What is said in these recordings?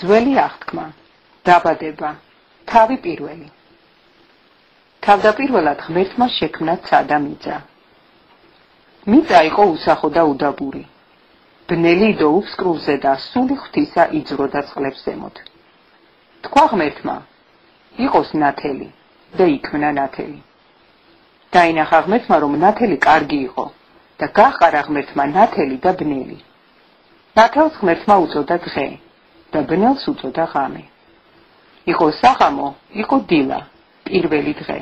ძველი აღთქმა დაბადება თავი პირველი თავდაპირველად ღმერთმა შექმნა ადამიანი მიწა იყო უსახო და უდაბური ბნელი და უფსკრულზე და სული ღვთისა იძროდა წყლებს ემოთ თქვა ღმერთმა იყოს ნათელი და იქმნა ნათელი დაინახა ღმერთმა რომ ნათელი კარგი იყო და გაყარა ღმერთმა ნათელი და ბნელი ნათელს ღმერთმა უწოდა ძღე და ბნელს უწოდა ღამე. იყო საღამო, იყო დილა, პირველი დღე.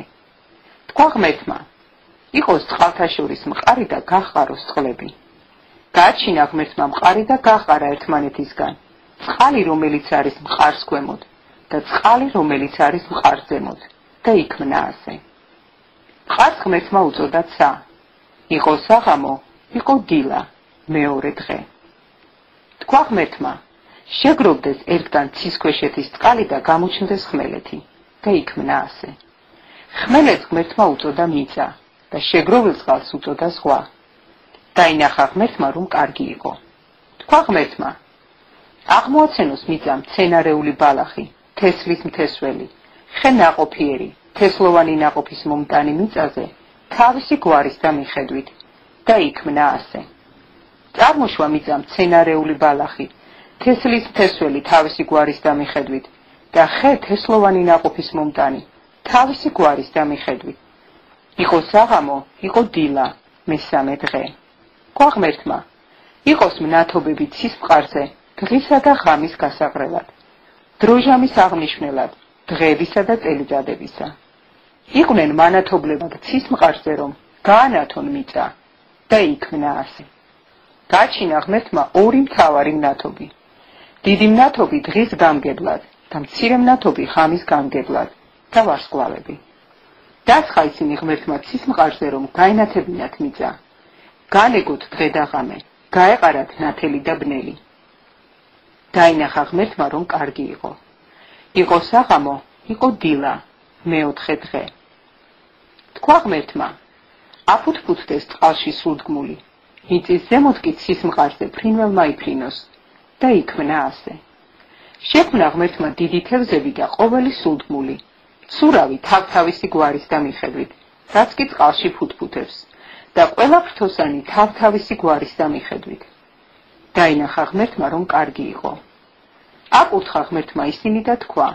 თქვა ღმერთმა: იყო წყალთაშორის მყარი და გახყარო წყლები. გაჩინა ღმერთმა მყარი და გახყარა ერთმანეთისგან. წყალი რომელიც არის მყარს ქვემოთ და წყალი რომელიც არის მყარს ზემოთ და იქმნა ასე. მყარს ღმერთმა უწოდა ცა. იყო საღამო, იყო დილა, მეორე დღე. თქვა ღმერთმა: შეგროვდეს ერთგან ცისქვეშეთის წყალი და გამოჩნდეს ხმელეთი და იქმნა ასე ხმელეთს ღმერთმა უწოდა მიწა და შეგროვილ წყალს უწოდა ზღვა დაინახა ღმერთმა რომ კარგი იყო თქვა ღმერთმა აღმოაცენოს მიწა მცენარეული ბალახი თესლის მთესველი ხე ناقოფიერი თესლოვანი ناقოფის მომტანი მიწაზე თავისი გვარის და მიხედვით და იქმნა ასე წარმოშვა მიწა მცენარეული ბალახი თესლის თესველი თავისი გვარის დამიხედვით და ხე თესლოვანი ناقופის მომტანი თავისი გვარის დამიხედვით იყო საღამო იყო დილა მესამე დღე ქვაღმერთმა იყოს მნათობები ცისფყარზე დღისა და ღამის გასაყრელად დროჟამის აღნიშნელად დღებისა და წელიწადებისა იყვნენ მანათობლებად ცისმყარზე რომ გაანათონ მიწა და იქნა ასე გაჩინა ღმერთმა ორი მთავარი ნათობი დიდი მნათობი დღის გამგებლად და მცირე მნათობი ხამის გამგებლად და ვარსკვლავები. დასხა ისინი ღმერთმა ცისმყარზე რომ გაინათებინათ მიწა. განეგოთ დღე და ღამე, გაეყარათ ნათელი და ბნელი. დაინახა ღმერთმა რომ კარგი იყო. იყო საღამო, იყო დილა, მეოთხე დღე. თქვა ღმერთმა, აფუთფუთდეს წყალში სულდგმული. მიწის ზემოთ კი ცისმყარზე ფრინველმა იფრინოს და იქმნა ასე. შექმნა ღმერთმა დიდი თევზები და ყოველი სულთმული, ცურავი თავთავისი გვარის და მიხედვით, რაც კი წყალში ფუტფუტებს და ყველა ფრთოსანი თავთავისი გვარის და მიხედვით. დაინახა ღმერთმა, რომ კარგი იყო. აკურთხა ღმერთმა ისინი და თქვა: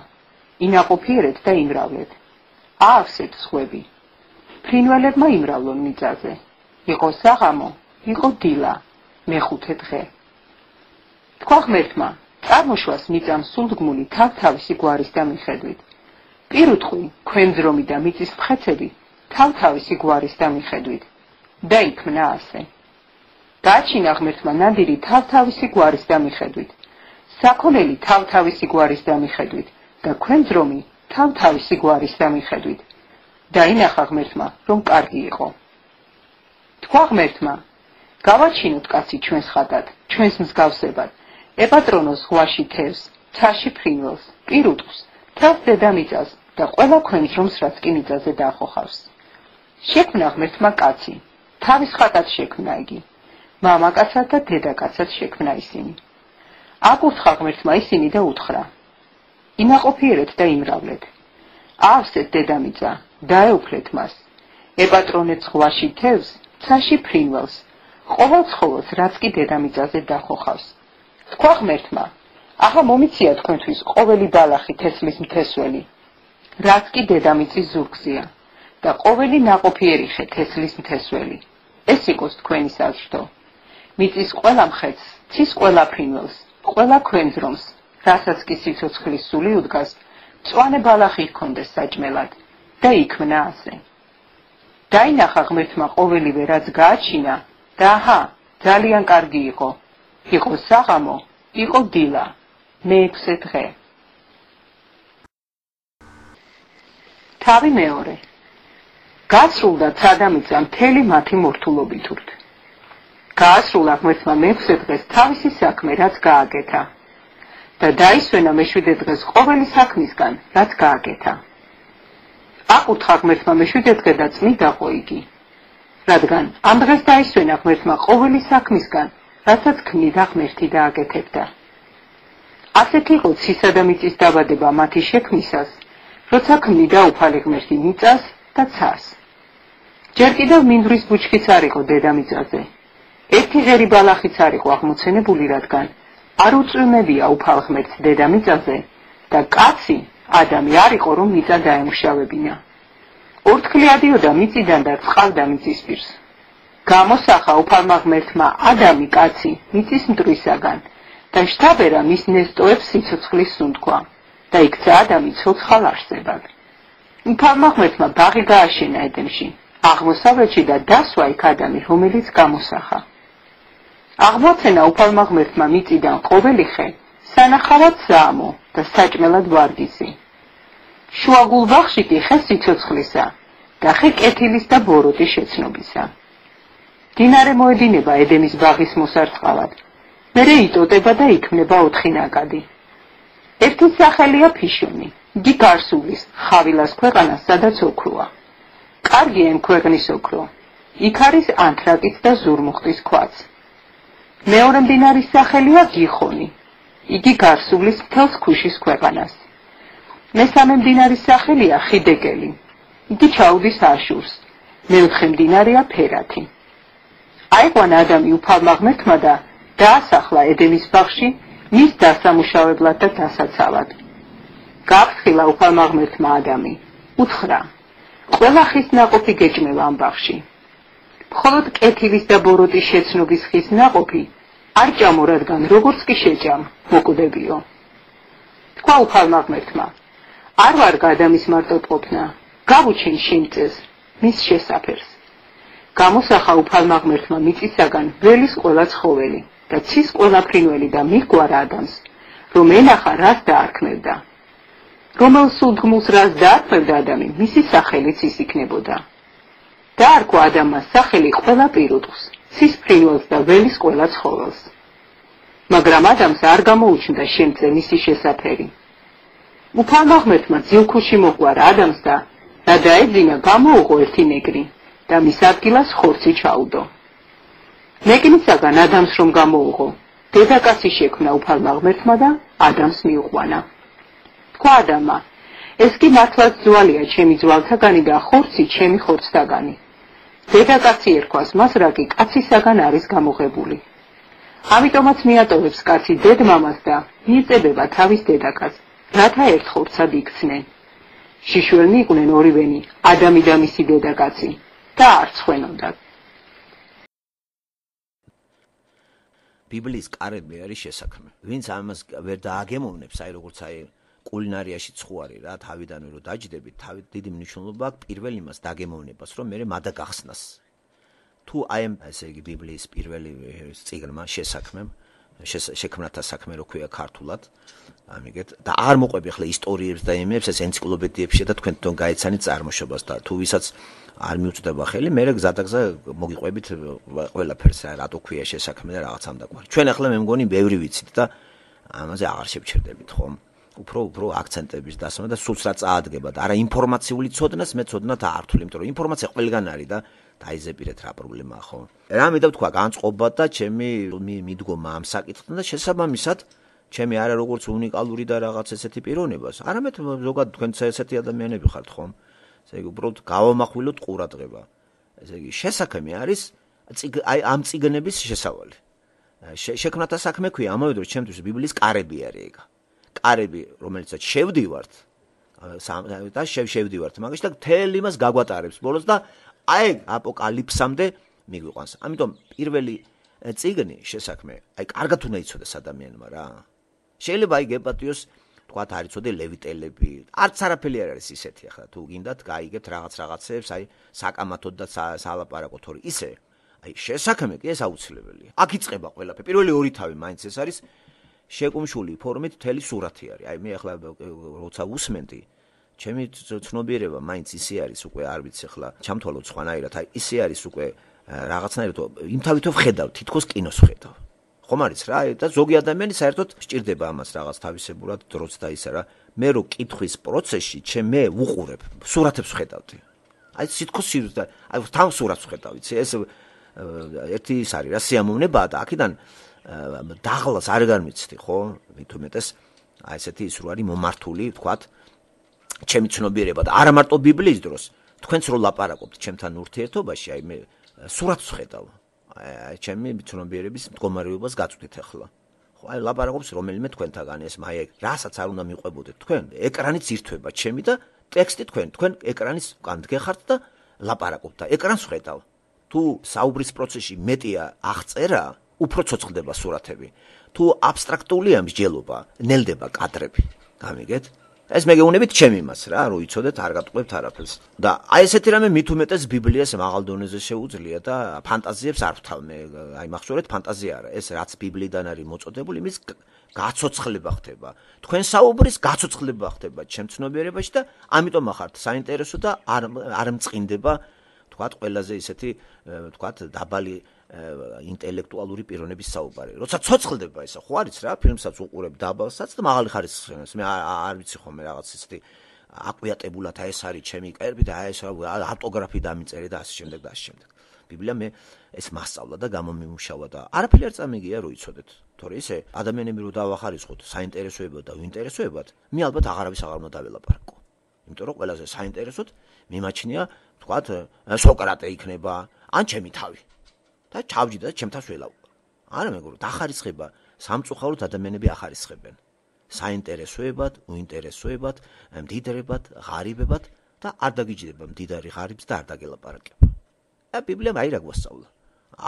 "ინაყოფიერეთ და იმრავლეთ. აახსეთ ხვები. ფრინველებმა იმრავლონ მიწაზე. იყო საღამო, იყო დილა, მეხუთე დღე." თქვა ღმერთმა წარმოშვას მიწამ სულდგმული თავთავისი გვარის და მიხედვით პირუტყვი ქვენძრომი და მიწის ფხეთები თავთავისი გვარის და მიხედვით და იქმნა ასე გაჩინა ღმერთმა ნადირი თავთავისი გვარის და მიხედვით საქონელი თავთავისი გვარის და მიხედვით და ქვენძრომი თავთავისი გვარის და მიხედვით და ინახა ღმერთმა რომ კარგი იყო თქვა ღმერთმა გავაჩინოთ კაცი ჩვენს ხატად ჩვენს მსგავსებად ეპატრონოს ზღვაში თევს, ცაში ფრინველს, პირუტყვს, თავს დედამიწას და ყველა ქვენს რომს რაც კი მიწაზე დაახოხავს. შექმნა ღმერთმა კაცი, თავის ხატად შექმნა იგი, მამაკაცად და დედაკაცად შექმნა ისინი. აკურთხა ღმერთმა ისინი და უთხრა: "იმაყოფიერეთ და იმრავლეთ. ავსეთ დედამიწა, დაეუფლეთ მას. ეპატრონეთ ზღვაში თევს, ცაში ფრინველს, ყოველ ცხოველს რაც კი დედამიწაზე დაახოხავს." თქვა ღმერთმა: "ახლა მომიციე თქვენთვის ყოველი ბალახი თესლის მთესველი, რაც კი დედამიწის ზურგზია და ყოველი ناقოფიერი ხე თესლის მთესველი. ეს იყოს თქვენი საზრდო. მიწის ყველა მხეც, ცის ყველა ფრინველს, ყველა ქვენძროს, რასაც კი სიცოცხლის სული უდგას, წვანე ბალახი ჰქონდეს საჭმელად და იქმნა ასე. დაინახა ღმერთმა ყოველივე რაც გააჩინა და აჰა, ძალიან კარგი იყო. იყო საღამო, იყო დილა, მეექვსე დღე. თავი მეორე. გასულდა ცადამიცა მთელი მათი მორთულობით ურთ. გასულა ღმერთმა მეექვსე დღეს თავისი საქმე, რაც გააკეთა. და დაისვენა მეშვიდე დღეს ყოველი საქმისგან, რაც გააკეთა. აკურთხა ღმერთმა მეშვიდე დღე და წმიდა ყო იგი. რადგან ამ დღეს დაისვენა ღმერთმა ყოველი საქმისგან, რასაც ქმნიდა ღმერთი და აკეთებდა. ასეთ იყო ცისა და მიწის დაბადება მათი შექმნისას, როცა ქმნიდა უფალი ღმერთი მიწას და ცას. ჯერ კიდევ მინდვრის ბუჩქიც არ იყო დედამიწაზე. ერთი ღერი ბალახიც არ იყო აღმოცენებული, რადგან არ უწვიმებია უფალ ღმერთს დედამიწაზე და კაცი ადამი არ იყო, რომ მიწა დაემუშავებინა. ორთქლიადიოდა მიწიდან და წყალდა მიწის პირს. გამოსახა უფალმა ღმერთმა ადამი კაცი მიწის მტვრისაგან და შთაბერა მის ნესტოებს სიცოცხლის სუნთქვა და იქცა ადამი ცოცხალ არსებად. უფალმა ღმერთმა ბაღი გააშენა ედენში, აღმოსავლეთში და დასვა იქ ადამი, რომელიც გამოსახა. აღმოცენა უფალმა ღმერთმა მიწიდან ყოველი ხე, სანახავად საამო და საჭმელად ვარგისი. შუაგულ ბაღში კი ხე სიცოცხლისა და ხე კეთილის და ბოროტის შეცნობისა. დინარე მოედინება ედენის ბაღის მოსარწყავად. მერე იტოტება და იქმნება ოთხი ნაკადი. ერთი სახელია ფიშონი, იგი გარსულის, ხავილას ქვეყანას, სადაც ოქროა. კარგი ამ ქვეყნის ოქრო. იქ არის ანთრაკის და ზურმუხტის ქვაც. მეორე მდინარის სახელია გიხონი. იგი გარსულის მთელს ქუშის ქვეყანას. მესამე მდინარის სახელია ხიდეკელი. იგი ჩაუდის აშურს. მეოთხე მდინარეა ფერათი. აიყვანა ადამი უფალმა ღმერთმა და დაასახლა ედენის ბაღში მის დასამუშავებლად და დასაცავად. გაფრთხილა უფალმა ღმერთმა ადამი, უთხრა: ყველა ხის ნაყოფი გეჭმევ ამ ბაღში. მხოლოდ კეთილის და ბოროტის შეცნობის ხის ნაყოფი არ ჭამო, რადგან როგორც კი შეჭამ, მოკვდებიო. თქვა უფალმა ღმერთმა: არ ვარ გადამის მარტო ყოფნა, გავუჩინ შინწეს მის შესაფერს. გამოსახა უფალმა ღმერთმა მიწისაგან ველის ყველა ცხოველი და ცის ყველა ფრინველი და მიგვარა ადამს, რომ ენახა რას დაარქმევდა. რომელ სულთმულს რას დაარქმევდა ადამი, მისი სახელიც ის იქნებოდა. დაარქვა ადამმა სახელი ყველა პირუტყს, ცის ფრინველს და ველის ყველა ცხოველს. მაგრამ ადამს არ გამოუჩნდა შემწე მისი შესაფერი. უფალმა ღმერთმა ძილქუში მოყვარა ადამს და და დაეძინა გამოუღო ერთი ნეგრი, და მის ადგილას ხორცი ჩაუდო. მეკინისაგან ადამს რომ გამოუღო, დედაკაცი შექმნა უფალმა ღმერთმა და ადამს მიუყვანა. თქვა ადამა, ეს კი მართლაც ძვალია ჩემი ძვალთაგანი და ხორცი ჩემი ხორცთაგანი. დედაკაცი ერქვას მას, რა კი კაცისაგან არის გამოღებული. ამიტომაც მიატოვებს კაცი დედმამას და მიეწებება თავის დედაკაცს, რათა ერთ ხორცად იქცნენ. შიშველნი იყვნენ ორივენი, ადამი და მისი დედაკაცი. და არცხენობდა ბიბლიის კარები არის შესაქმნელი. ვინც ამას ვერ დააგემოვნებს, აი როგორც აი კულინარიაში ცხوარი რა, თავიდანვე რომ დაჯდები, თავი დიდი მნიშვნელობა აქვს პირველ იმას დაგემოვნებას, რომ მე მადა გახსნას. თუ აი ამ ესე იგი ბიბლიის პირველი წიგნმა შესაქმნემ შექმნათა საქმე როქვია ქართულად. ამიგეთ და არ მოყვები ახლა ისტორიებს და იმებს, ეს ენციკლოპედიებში და თქვენ თვითონ გაიცანით წარმოშობას და თუ ვისაც არ მიუწდება ხელი, მე რა გზატაგზა მოგიყვებით ყველაფერს, რატო ქვია შესაქმნელი რაღაცამ და კვარ. ჩვენ ახლა მე მგონი ბევრი ვიცით და ამაზე აღარ შევჩერდებით, ხო? უფრო უფრო აქცენტების დასმა და სულს რა წაადგება და არა ინფორმაციული ცოდნას მე ცოდნათ არ თვლი, იმიტომ რომ ინფორმაცია ყველგან არის და დაიზებირეთ რა პრობლემაა, ხო? რა მე და თქვა განწყობა და ჩემი მიდგომა ამ საკითხთან და შესაბამისად ჩემი არა როგორც უნიკალური და რაღაც ესეთი პიროვნებას, არამედ ზოგადად თქვენც ესეთი ადამიანები ხართ, ხო? ესე იგი უბრალოდ გავამახვილოთ ყურადღება. ესე იგი შესაძლებელი არის აი ამ ციგნების შესავალი. შექმნათა საქმე ქვია ამავე დროს ჩემთვის ბიბლიის კარები არის ეგა. კარები, რომელიცაც შევდივართ და შევშევდივართ მაგაში და მთელი მას გაგვატარებს ბოლოს და აი აპოკალიფსამდე მიგვიყვანს. ამიტომ პირველი ციგნი შესაძლებელი, აი კარგად უნდა იცოდეს ადამიანმა რა. შეიძლება იგი ეპატიოს თქვათ არის ცოდე ლევიტელები. არც არაფერი არ არის ისეთი ახლა თუ გინდათ გაიგებთ რაღაც რაღაცებს, აი საკამათოდ და სალაპარაკოთ ორი ისე. აი შესაძაქმე კი ეს აუცილებელია. აქ იწება ყველაფერი. პირველი ორი თავი მაინც ეს არის შეკუმშული ფორმით თელი სურათი არის. აი მე ახლა როცა უსმენდი ჩემი ცნობიერება მაინც ისე არის უკვე არ ვიცი ახლა ჩამთვალოთ სხვანაირად აი ისე არის უკვე რაღაცნაირად იმ თავითო ვხედავ თითქოს კინოს ვხედავ ხომ არის რა და ზოგი ადამიანი საერთოდ სჭირდება ამას რაღაც თავისებურად დროც და ისა რა მე რო კითხვის პროცესში ჩე მე ვუყურებ სურათებს ხედავდი აი სიტყვა სიურს და აი თან სურათს ხედავით ეს ერთი ის არის რა სიამოვნებაა და აქედან დაღლას არ განმიცდი ხო მით უმეტეს აი ესეთი ის რო არის მომართული ვთქვათ ჩემი ცნობიერება და არ ამარტო ბიბლიის დროს თქვენც რო ლაპარაკობთ ჩემთან ურთიერთობაში აი მე სურათს ხედავ ჩემი ცნობიერების მდგომარეობას გაწვდით ახლა. ხო, აი ლაპარაკობს რომელიმე თქვენთაგანი ეს მაიე, რასაც არ უნდა მიყვებოდეთ თქვენ, ეკრანიც ირთვება ჩემი და ტექსტი თქვენ, თქვენ ეკრანის კანდგე ხართ და ლაპარაკობთ და ეკრანს ხედავ. თუ საუბრის პროცესში მეტია აღწერა, უფრო ცოცხლდება სურათები. თუ აბსტრაქტულია მსჯელობა, ნელდება კადრები. გამიგეთ? და ეს მეგეუნებით ჩემ იმას რა რო იცოდეთ არ გატყვებთ არაფერს და აი ესეთი რამე მით უმეტეს ბიბლიას მაღალ დონეზე შეუძლია და ფანტაზიებს არ ვთავმე აი მახსოვრეთ ფანტაზია არა ეს რაც ბიბლიდან არის მოწოდებული იმის გაცოცხლება ხდება თქვენ საუბრის გაცოცხლება ხდება ჩემ ცნობიერებაში და ამიტომ ახართ საინტერესო და არ არ მწინდება თქვათ ყველაზე ისეთი თქვათ დაბალი ინტელექტუალური პიროვნების საუბარი. როცა ცოცხლდება ესა, ხო არის რა, ფილმსაც უყურებ დაბალსაც და მაღალი ხარისხს. მე არ ვიცი ხოლმე რაღაც ისეთი აკვიატებულად აი ეს არის ჩემი კერპი და აი ეს ავტოგრაფი დამიწერე და ასე შემდეგ და ასე შემდეგ. ბიბლია მე ეს მასწავლა და გამომიმუშავა და არაფერი არ წამიგია რო იცოდეთ. თორე ესე ადამიანები რო დაвахარიცხოთ, საინტერესოებად და ვინტერესოებად, მე ალბათ აღარავის აღარ უნდა დაველაპარაკო. იმიტომ რომ ყველაზე საინტერესოდ მიმაჩნია, თქვათ, სოკრატე იქნება, ან ჩემი თავი. და ჩავჯდა და ჩემთან შევლავ. არა მეგობრო, დახარისხება სამწუხაროდ ადამიანები ახარისხებენ. საინტერესოებად, უინტერესოებად, მდიდრებად, ღარიბებად და არ დაგიჯდება მდიდარი ღარიბს და არ დაგელაპარაკება. და ბიბლია მაინც აღვასწავლა.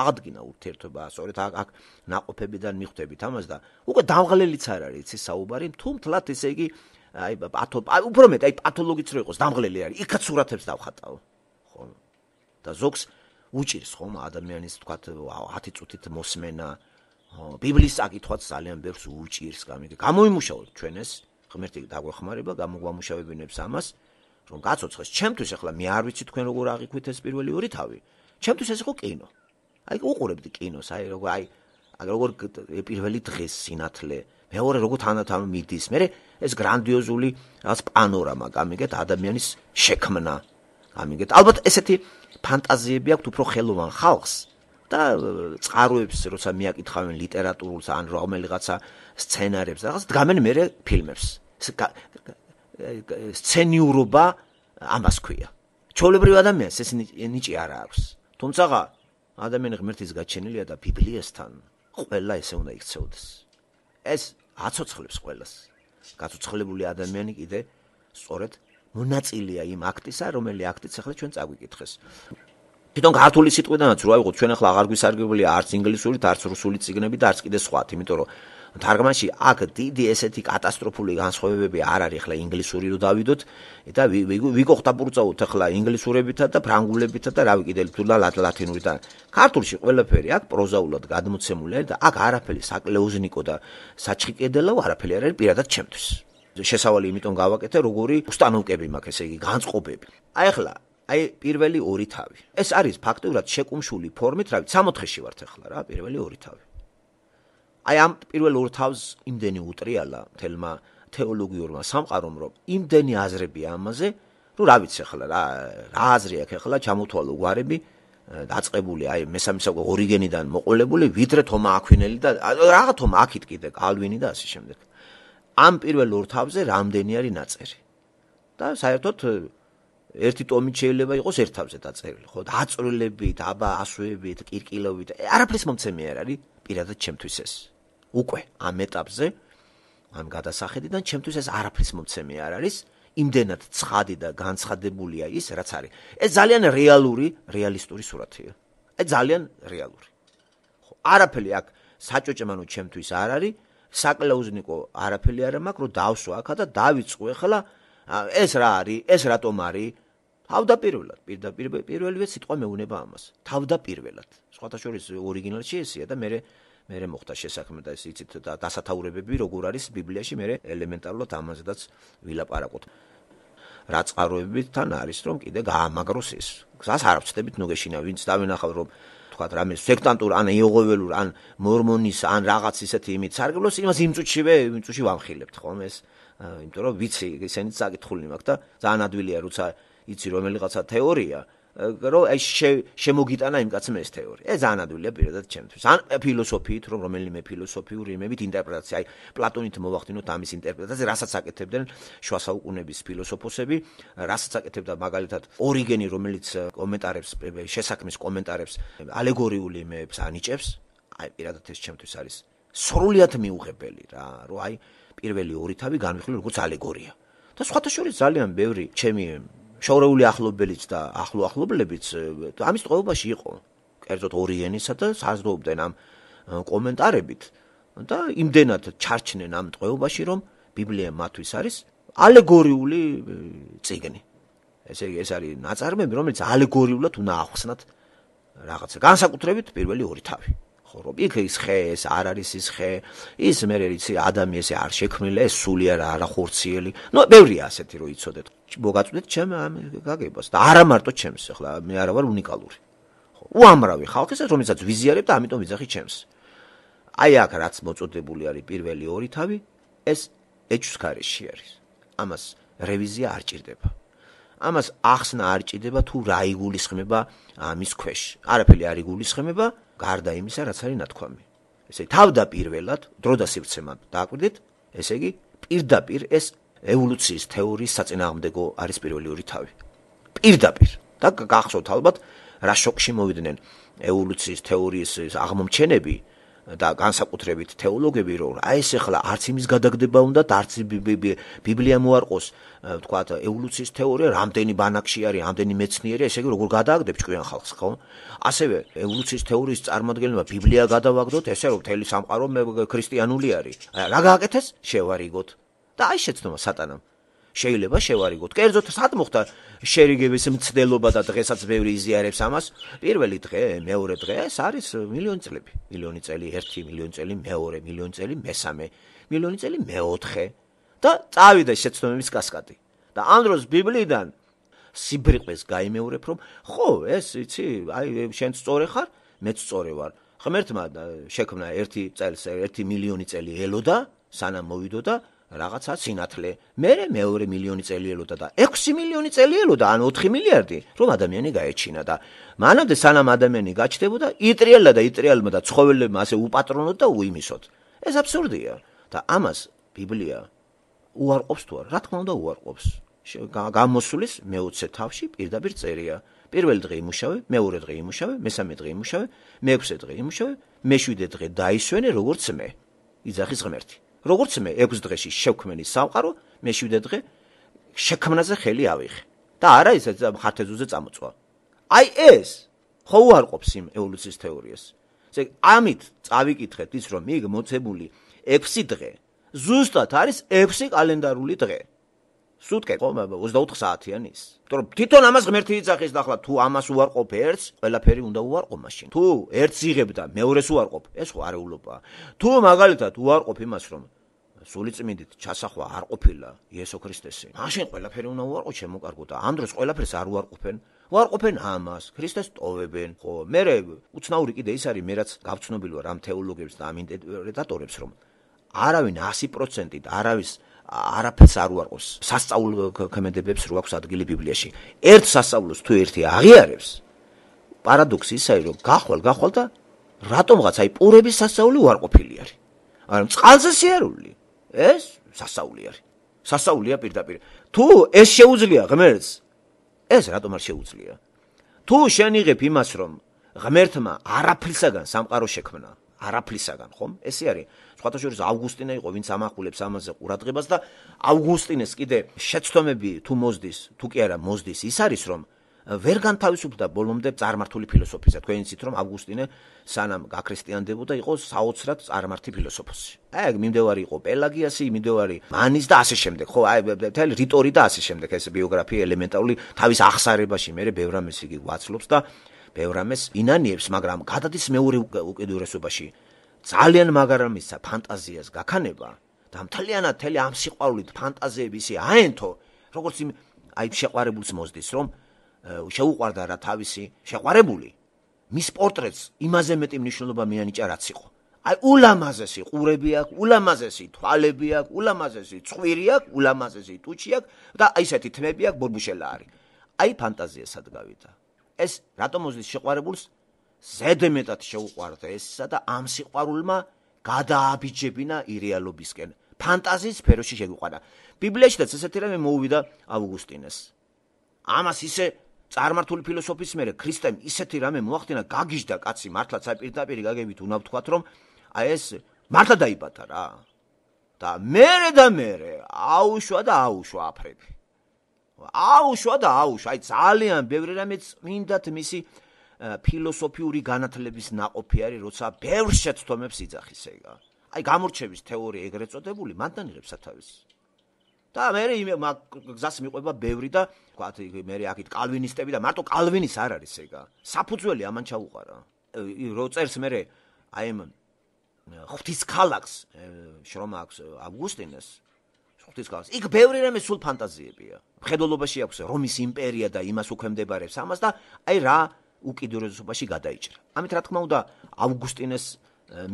აღდგინა ურთიერთობა, სწორედ აქ აქ ناقოფებიდან მიხვდებით ამას და უკვე დამღლელიც არ არის ცი საუბარი, თუმცათ ესე იგი აი პათო უფრო მეტი აი პათოლოგიც რო იყოს დამღლელი არის, იქაც სურათებს დავხატავ. ხო. და ზოგს უჭირს ხომ ადამიანის თქვათ 10 წუთით მოსმენა ბიბლიის საკითხვაც ძალიან ბევრს უჭირს გამიგე გამოიმუშავოთ ჩვენ ეს ღმერთი დაგვეხმარება გამოგვამუშავებინებს ამას რომ გაцоცხლეს ჩემთვის ახლა მე არ ვიცი თქვენ როგორ აღიქვით ეს პირველი ორი თავი ჩემთვის ეს იყო კინო აი უყურებდი კინოს აი როგორ აი როგორ პირველი დღეს სინათლე მეორე როგორ თანათან მიდის მე ეს გრანდიოზული რაღაც პანორამა გამიგეთ ადამიანის შექმნა გამიგეთ ალბათ ესეთი ფანტაზიები აქვს უფრო ხელოვან ხალხს და წყაროებს როცა მეაკითხავენ ლიტერატურულს ან რომელიღაცა სცენარებს რაღაც დგამენ მეორე ფილმებს სცენიურობა ამას ქვია ჩოლებრივ ადამიანს ეს ნიჭი არ აქვს თუმცა ადამიანი ღმერთის გაჩენილია და ბიბლიასთან ყველა ესე უნდა იქცეოდეს ეს აცოცხლებს ყველას გაცოცხლებული ადამიანი კიდე სწორედ მონაწილეა იმ აქტისა, რომელი აქტიც ახლა ჩვენ წაგვიკითხეს. თვითონ ქართული სიტყვიდანაც რო აიღოთ, ჩვენ ახლა აღარ გვისარგებლია არც ინგლისური, არც რუსული ციგნები და არც კიდე სხვა, იმიტომ რომ თარგმანში აქ დიდი ესეთი კატასტროფული განსხვავებები არ არის ახლა ინგლისური რო დავიდოთ და ვიკო ხტაპურწაოთ ახლა ინგლისურებითა და ფრანგულებითა და რავი კიდე თურქულ და ლათინური და ქართულში ყველაფერი აქ პროზაულად გადმოცემულია და აქ არაფერი საკლეოზნიკო და საჩხიკედელო არაფერი არ არის პირადად ჩემთვის. შესავალი იმიტომ გავაკეთე, როგორი უსტანოვკები მაქვს, ესე იგი, განწყობები. აი ახლა აი პირველი ორი თავი. ეს არის ფაქტობრივად შეკუმშული ფორმით, რა ვიცი, 60-ში ვართ ახლა რა, პირველი ორი თავი. აი ამ პირველ ორ თავს იმდენი უტრიალა თელმა თეოლოგიურმა სამყარომ რომ იმდენი აზრები ამაზე, რომ რა ვიცი ახლა რა, რა აზრი აქვს ახლა ჩამოთვალო გვარები დაწቀბული აი მესამე საგო ორიგენიდან მოყოლებული, ვიდრე თომა აქვინელი და რაღა თომა აქით კიდე კალვინი და ასე შემდეგ. ამ პირველ ორ თავზე რამდენი არის ნაწერი. და საერთოდ ერთი ტომი შეიძლება იყოს ერთ თავზე დაწერილი, ხო? აწრილებით, აბა ასოებით, კირკილოვით, არაფერს მომცემი არ არის პირადად ჩემთვის ეს. უკვე ამ ეტაპზე ამ გადასახედიდან ჩემთვის ეს არაფერს მომცემი არ არის. იმდენად ცხადი და განცხადებულია ის, რაც არის. ეს ძალიან რეალური, რეალისტური სურათია. აი ძალიან რეალური. ხო, არაფერი აქ საჭოჭემანო ჩემთვის არ არის. საკლაუზნიკო არაფერი არ მაქვს რომ დავსვა ახლა და დავიწყო ახლა ეს რა არის ეს რატომ არის თავდაპირველად პირდაპირ პირველივე სიტყვა მეუნება ამას თავდაპირველად სხვათაშორის ორიგინალში ესია და მე მე მოხდა შესაძლებელია ეს იცით და დასათაურებები როგორ არის ბიბლიაში მე ელემენტარულად ამაზედაც ვილაპარაკოთ რა წყაროებითთან არის რომ კიდე გაამაგროს ეს გზას არ ვწდებით ნუ გეშინა ვინც დავინახავ რომ თქვა რამე სექტანტურ ან იეგოველურ ან მორმონის ან რაღაც ისეთი იმით სარგებლოს იმას იმწუჩივე იმწუჩი ვამხილებთ ხომ ეს აიმიტომ რომ ვიცი ესენიც საკითხული მაქვს და ძალიან ადვილია როცა იცი რომელიღაცა თეორია რომ აი შემოგიტანა იმ კაცმა ეს თეორია. ეს ძალიან ადვილია პირადად ჩემთვის. ან ფილოსოფიით, რომ რომელიმე ფილოსოფიური იმებით ინტერპრეტაცია, აი პლატონით მოვახდინოთ ამის ინტერპრეტაცია, რასაც აკეთებდნენ შუა საუკუნეების ფილოსოფოსები, რასაც აკეთებდა მაგალითად ორიგენი, რომელიც კომენტარებს შესაქმის კომენტარებს ალეგორიული იმებს ანიჭებს, აი პირადად ეს ჩემთვის არის სრულიად მიუღებელი რა, რომ აი პირველი ორი თავი განვიხილო როგორც ალეგორია. და სხვათა შორის ძალიან ბევრი ჩემი შორეული ახლობელიც და ახლო ახლობლებიც ამის წყობაში იყო. კერძოდ ორიენისა და საზრდოობდნენ ამ კომენტარებით და იმდენად ჩარჩნენ ამ წყობაში, რომ ბიბლია მათთვის არის ალეგორიული წიგნი. ესე იგი ეს არის ნაწარმები, რომელიც ალეგორიულად უნდა ახსნათ რაღაცა. განსაკუთრებით პირველი ორი თავი. ვსახორობ. იქ ის ხე ეს არ არის ის ხე. ის მე რეიცი ადამიანზე არ შექმნილა ეს სულიერ არ ახორციელი. ნუ ბევრია ასეთი რო იცოდეთ. მოგაწვდეთ ჩემ ამ გაგებას და არა მარტო ჩემს ახლა მე არა ვარ უნიკალური. ხო, უამრავი ხალხი ეს რომელსაც ვიზიარებ და ამიტომ ვიძახი ჩემს. აი აქ რაც მოწოდებული არის პირველი ორი თავი, ეს ეჩს ქარიში არის. ამას რევიზია არ ჭირდება. ამას ახსნა არ ჭირდება თუ რა იგულისხმება ამის ქვეშ. არაფერი არ იგულისხმება, გარდა იმისა, რაც არის ნათქვამი. ესე თავდაპირველად დრო და სივრცე მათ დააკვირდით, ესე იგი პირდაპირ ეს ევოლუციის თეორიის საწინააღმდეგო არის პირველი ორი თავი. პირდაპირ და გახსოვთ ალბათ რა შოკში მოვიდნენ ევოლუციის თეორიის აღმომჩენები და განსაკუთრებით თეოლოგები რომ აი ეს ახლა არც იმის გადაგდება უნდა არც ბიბლია მოარყოს თქვა ევოლუციის თეორია რამდენი ბანაკში არის რამდენი მეცნიერი ესე იგი როგორ გადააგდებ ჭკვიან ხალხს ხო ასევე ევოლუციის თეორიის წარმოადგენლობა ბიბლია გადავაგდოთ ესე რომ თელი სამყარო მე ქრისტიანული არის რა გააკეთეს შევარიგოთ და აი შეცდომა სატანამ შეიძლება შევარიგოთ. კერძოდ, სად მოხდა შერიგების მცდელობა და დღესაც ბევრი იზიარებს ამას? პირველი დღე, მეორე დღე, ეს არის მილიონი წლები. მილიონი წელი, 1 მილიონი წელი, მეორე მილიონი წელი, მესამე მილიონი წელი, მეოთხე და წავიდა შეცდომების კასკადი. და ამ დროს ბიბლიიდან სიბრიყეს გამოიმეურებ, რომ ხო, ეს იცი, აი შენ წორე ხარ, მეც წორე ვარ. ღმერთმა შექმნა ერთი წელს 1 მილიონი წელი ელოდა, სანამ მოვიდოდა რაღაცა სინათლე. მე მეორე მილიონი წელი ელოდა და 6 მილიონი წელი ელოდა, ან 4 მილიარდი, რომ ადამიანი გაეჩინა და მანამდე სანამ ადამიანი გაჩდებოდა, იტრიალა და იტრიალმა და ცხოველებმა ასე უპატრონოთ და უიმისოთ. ეს აბსურდია და ამას ბიბლია უარყოფს თუ არა? რა თქმა უნდა უარყოფს. გამოსulis მეოცე თავში პირდაპირ წერია. პირველ დღე იმუშავე, მეორე დღე იმუშავე, მესამე დღე იმუშავე, მეექვსე დღე იმუშავე, მეშვიდე დღე დაისვენე როგორც მე. იძახის ღმერთი. როგორც მე 6 დღეში შექმენი სამყარო, მე 7 დღე შექმნაზე ხელი ავიღე. და არა ესე ხათეზუზე წამოწვა. აი ეს ხო უარყოფს იმ ევოლუციის თეორიას. ესე ამით წავიკითხეთ ის რომ იქ მოცებული 6 დღე ზუსტად არის 6 კალენდარული დღე. სუტკე ხო 24 საათიანი ის იმიტომ რომ თვითონ ამას ღმერთი იძახის დახლა თუ ამას უარყოფ ერთს ყველაფერი უნდა უარყო მაშინ თუ ერთს იღებ და მეორეს უარყოფ ეს ხო არეულობა თუ მაგალითად უარყოფ იმას რომ სული წმინდით ჩასახვა არ ყოფილა იესო ქრისტესე მაშინ ყველაფერი უნდა უარყო ჩემო კარგო და ამ დროს ყველაფერს არ უარყოფენ ვარყოფენ ამას ქრისტეს ტოვებენ ხო მე უცნაური კიდე ის არის მე რაც გავცნობილო რამ თეოლოგებს და ამ ინტერპრეტატორებს რომ არავინ 100% არავის არაფერს არ უარყოს სასწაულ კომენდებებს რო აქვს ადგილი ბიბლიაში ერთ სასწაულს თუ ერთი აღიარებს პარადოქსი ისაა რომ გახვალ გახვალ და რატომღაც აი პურების სასწაული უარყოფილი არის არა წყალზე შეარული ეს სასწაული არის სასწაულია პირდაპირ თუ ეს შეუძლია ღმერთს ეს რატომ არ შეუძლია თუ შენ იღებ იმას რომ ღმერთმა არაფრისაგან სამყარო შექმნა არაფრისაგან ხომ ესე არის სხვათა შორის ავგუსტინე იყო ვინც ამახულებს ამაზე ყურადღებას და ავგუსტინეს კიდე შეცდომები თუ მოსდის თუ კი არა მოსდის ის არის რომ ვერ განთავისუფლდა ბოლომდე წარმართული ფილოსოფია თქვენიცით რომ ავგუსტინე სანამ გაქრისტიანდებოდა იყო საოცრად წარმართი ფილოსოფოსი აი მიმდევარი იყო პელაგიასი მიმდევარი მანის და ასე შემდეგ ხო აი თელ რიტორი და ასე შემდეგ ეს ბიოგრაფია ელემენტარული თავის ახსარებაში მე ბევრ ამას იგი ვაცლობს და ბევრ ამას ინანიებს მაგრამ გადადის მეორე უკიდურესობაში ძალიან მაგარამისა ფანტაზიას გაქანება და მთლიანად თელი ამ სიყვარულით ფანტაზიები ისე აენთო როგორც იმ აი შეყვარებულს მოსდის რომ შეუყვარდა რა თავისი შეყვარებული მის პორტრეტს იმაზე მეტი მნიშვნელობა მიანიჭა რაც იყო აი ულამაზესი ყურები აქვს ულამაზესი თვალები აქვს ულამაზესი ცხვირი აქვს ულამაზესი ტუჩი აქვს და აი ესეთი თმები აქვს ბორბუშელა არის აი ფანტაზია სად გავიდა ეს რატომ მოსდის შეყვარებულს ზედმეტად შეუყვარდა ესსა და ამ სიყვარულმა გადააბიჯებინა რეალობისკენ ფანტაზიის სფეროში შეგვიყვანა ბიბლიაში და ესეთი რამე მოუვიდა ავგუსტინეს ამას ისე წარმართული ფილოსოფიის მერე ქრისტემ ისეთი რამე მოახდინა გაგიჟდა კაცი მართლაც აი პირდაპირ გაგებით უნდა ვთქვათ რომ აი ეს მართლა დაიბათა რა და მერე და მერე აუშვა და აუშვა აფრები აუშვა და აუშვა აი ძალიან ბევრი რამე წმინდათ მისი ფილოსოფიური განათლების ناقოფი არის, როცა ბევრ შეცდომებს იძახის ეგა. აი გამორჩების თეორია ეგრეთ წოდებული, მანდან იღებს სათავეს. და მე მაგას მიყვება ბევრი და თქვათ მე აქეთ კალვინისტები და მარტო კალვინის არ არის ეგა. საფუძველი ამან ჩაუყარა. რო წერს მე აი ამ ხვთის ქალაქს შრომა აქვს ავგუსტინეს ხვთის ქალაქს. იქ ბევრი რამე სულ ფანტაზიებია. მხედველობაში აქვს რომის იმპერია და იმას უქმემდებარებს ამას და აი რა უკიდურესობაში გადაიჭრა. ამით რა თქმა უნდა ავგუსტინეს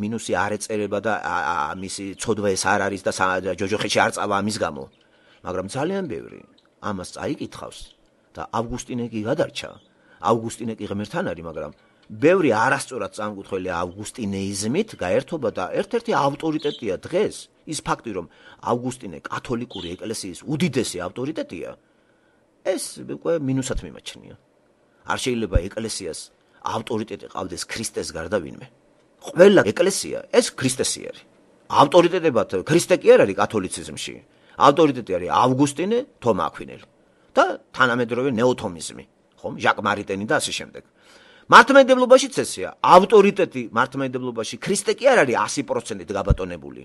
მინუსი არ ეწერება და მისი ცოდვა ეს არ არის და ჯოჯოხეთში არ წავა ამის გამო. მაგრამ ძალიან ბევრი ამას წაიკითხავს და ავგუსტინე კი გადარჩა. ავგუსტინე კი ღმერთთან არის, მაგრამ ბევრი არასწორად სამკუთხველი ავგუსტინეიზმით გაერთობა და ერთ-ერთი ავტორიტეტია დღეს ის ფაქტი, რომ ავგუსტინე კათოლიკური ეკლესიის უდიდესი ავტორიტეტია. ეს უკვე მინუსად მიმაჩნია. არ შეიძლება ეკლესიას ავტორიტეტი ყავდეს ქრისტეს გარდა ვინმე. ყველა ეკლესია ეს ქრისტესი არის. ავტორიტეტებად ქრისტე კი არ არის კათოლიციზმში. ავტორიტეტი არის ავგუსტინე, თომა აკვინელი და თანამედროვე ნეოთომიზმი, ხომ? ჟაკ მარიტენი და ასე შემდეგ. მართლმადებლობაშიც ესეა. ავტორიტეტი მართლმადებლობაში ქრისტე კი არ არის 100% გაბატონებული.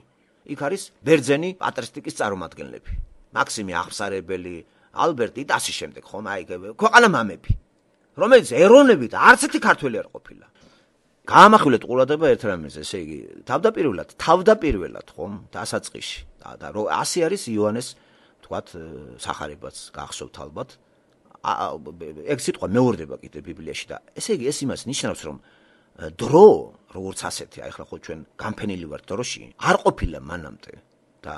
იქ არის ბერძენი პატრისტიკის წარმომადგენლები. მაქსიმე აღფსარებელი, ალბერტი და ასე შემდეგ, ხომ? აი, ქვეყანა მამები. რომელიც ერონებით არცეთი ქართველი არ ყოფილა. გამახვილეთ ყურადღება ერთ რამეზე, ესე იგი, თავდაპირველად, თავდაპირველად ხომ დასაწყისში და რო 100 არის იოანეს თქვათ сахарებაც გახსოვთ ალბათ. ეგ სიტყვა მეორდება კიდე ბიბლიაში და ესე იგი ეს იმას ნიშნავს რომ დრო როგორც ასეთი, აიხლა ხო ჩვენ გამფენილი ვართ დროში, არ ყოფილა მანამდე და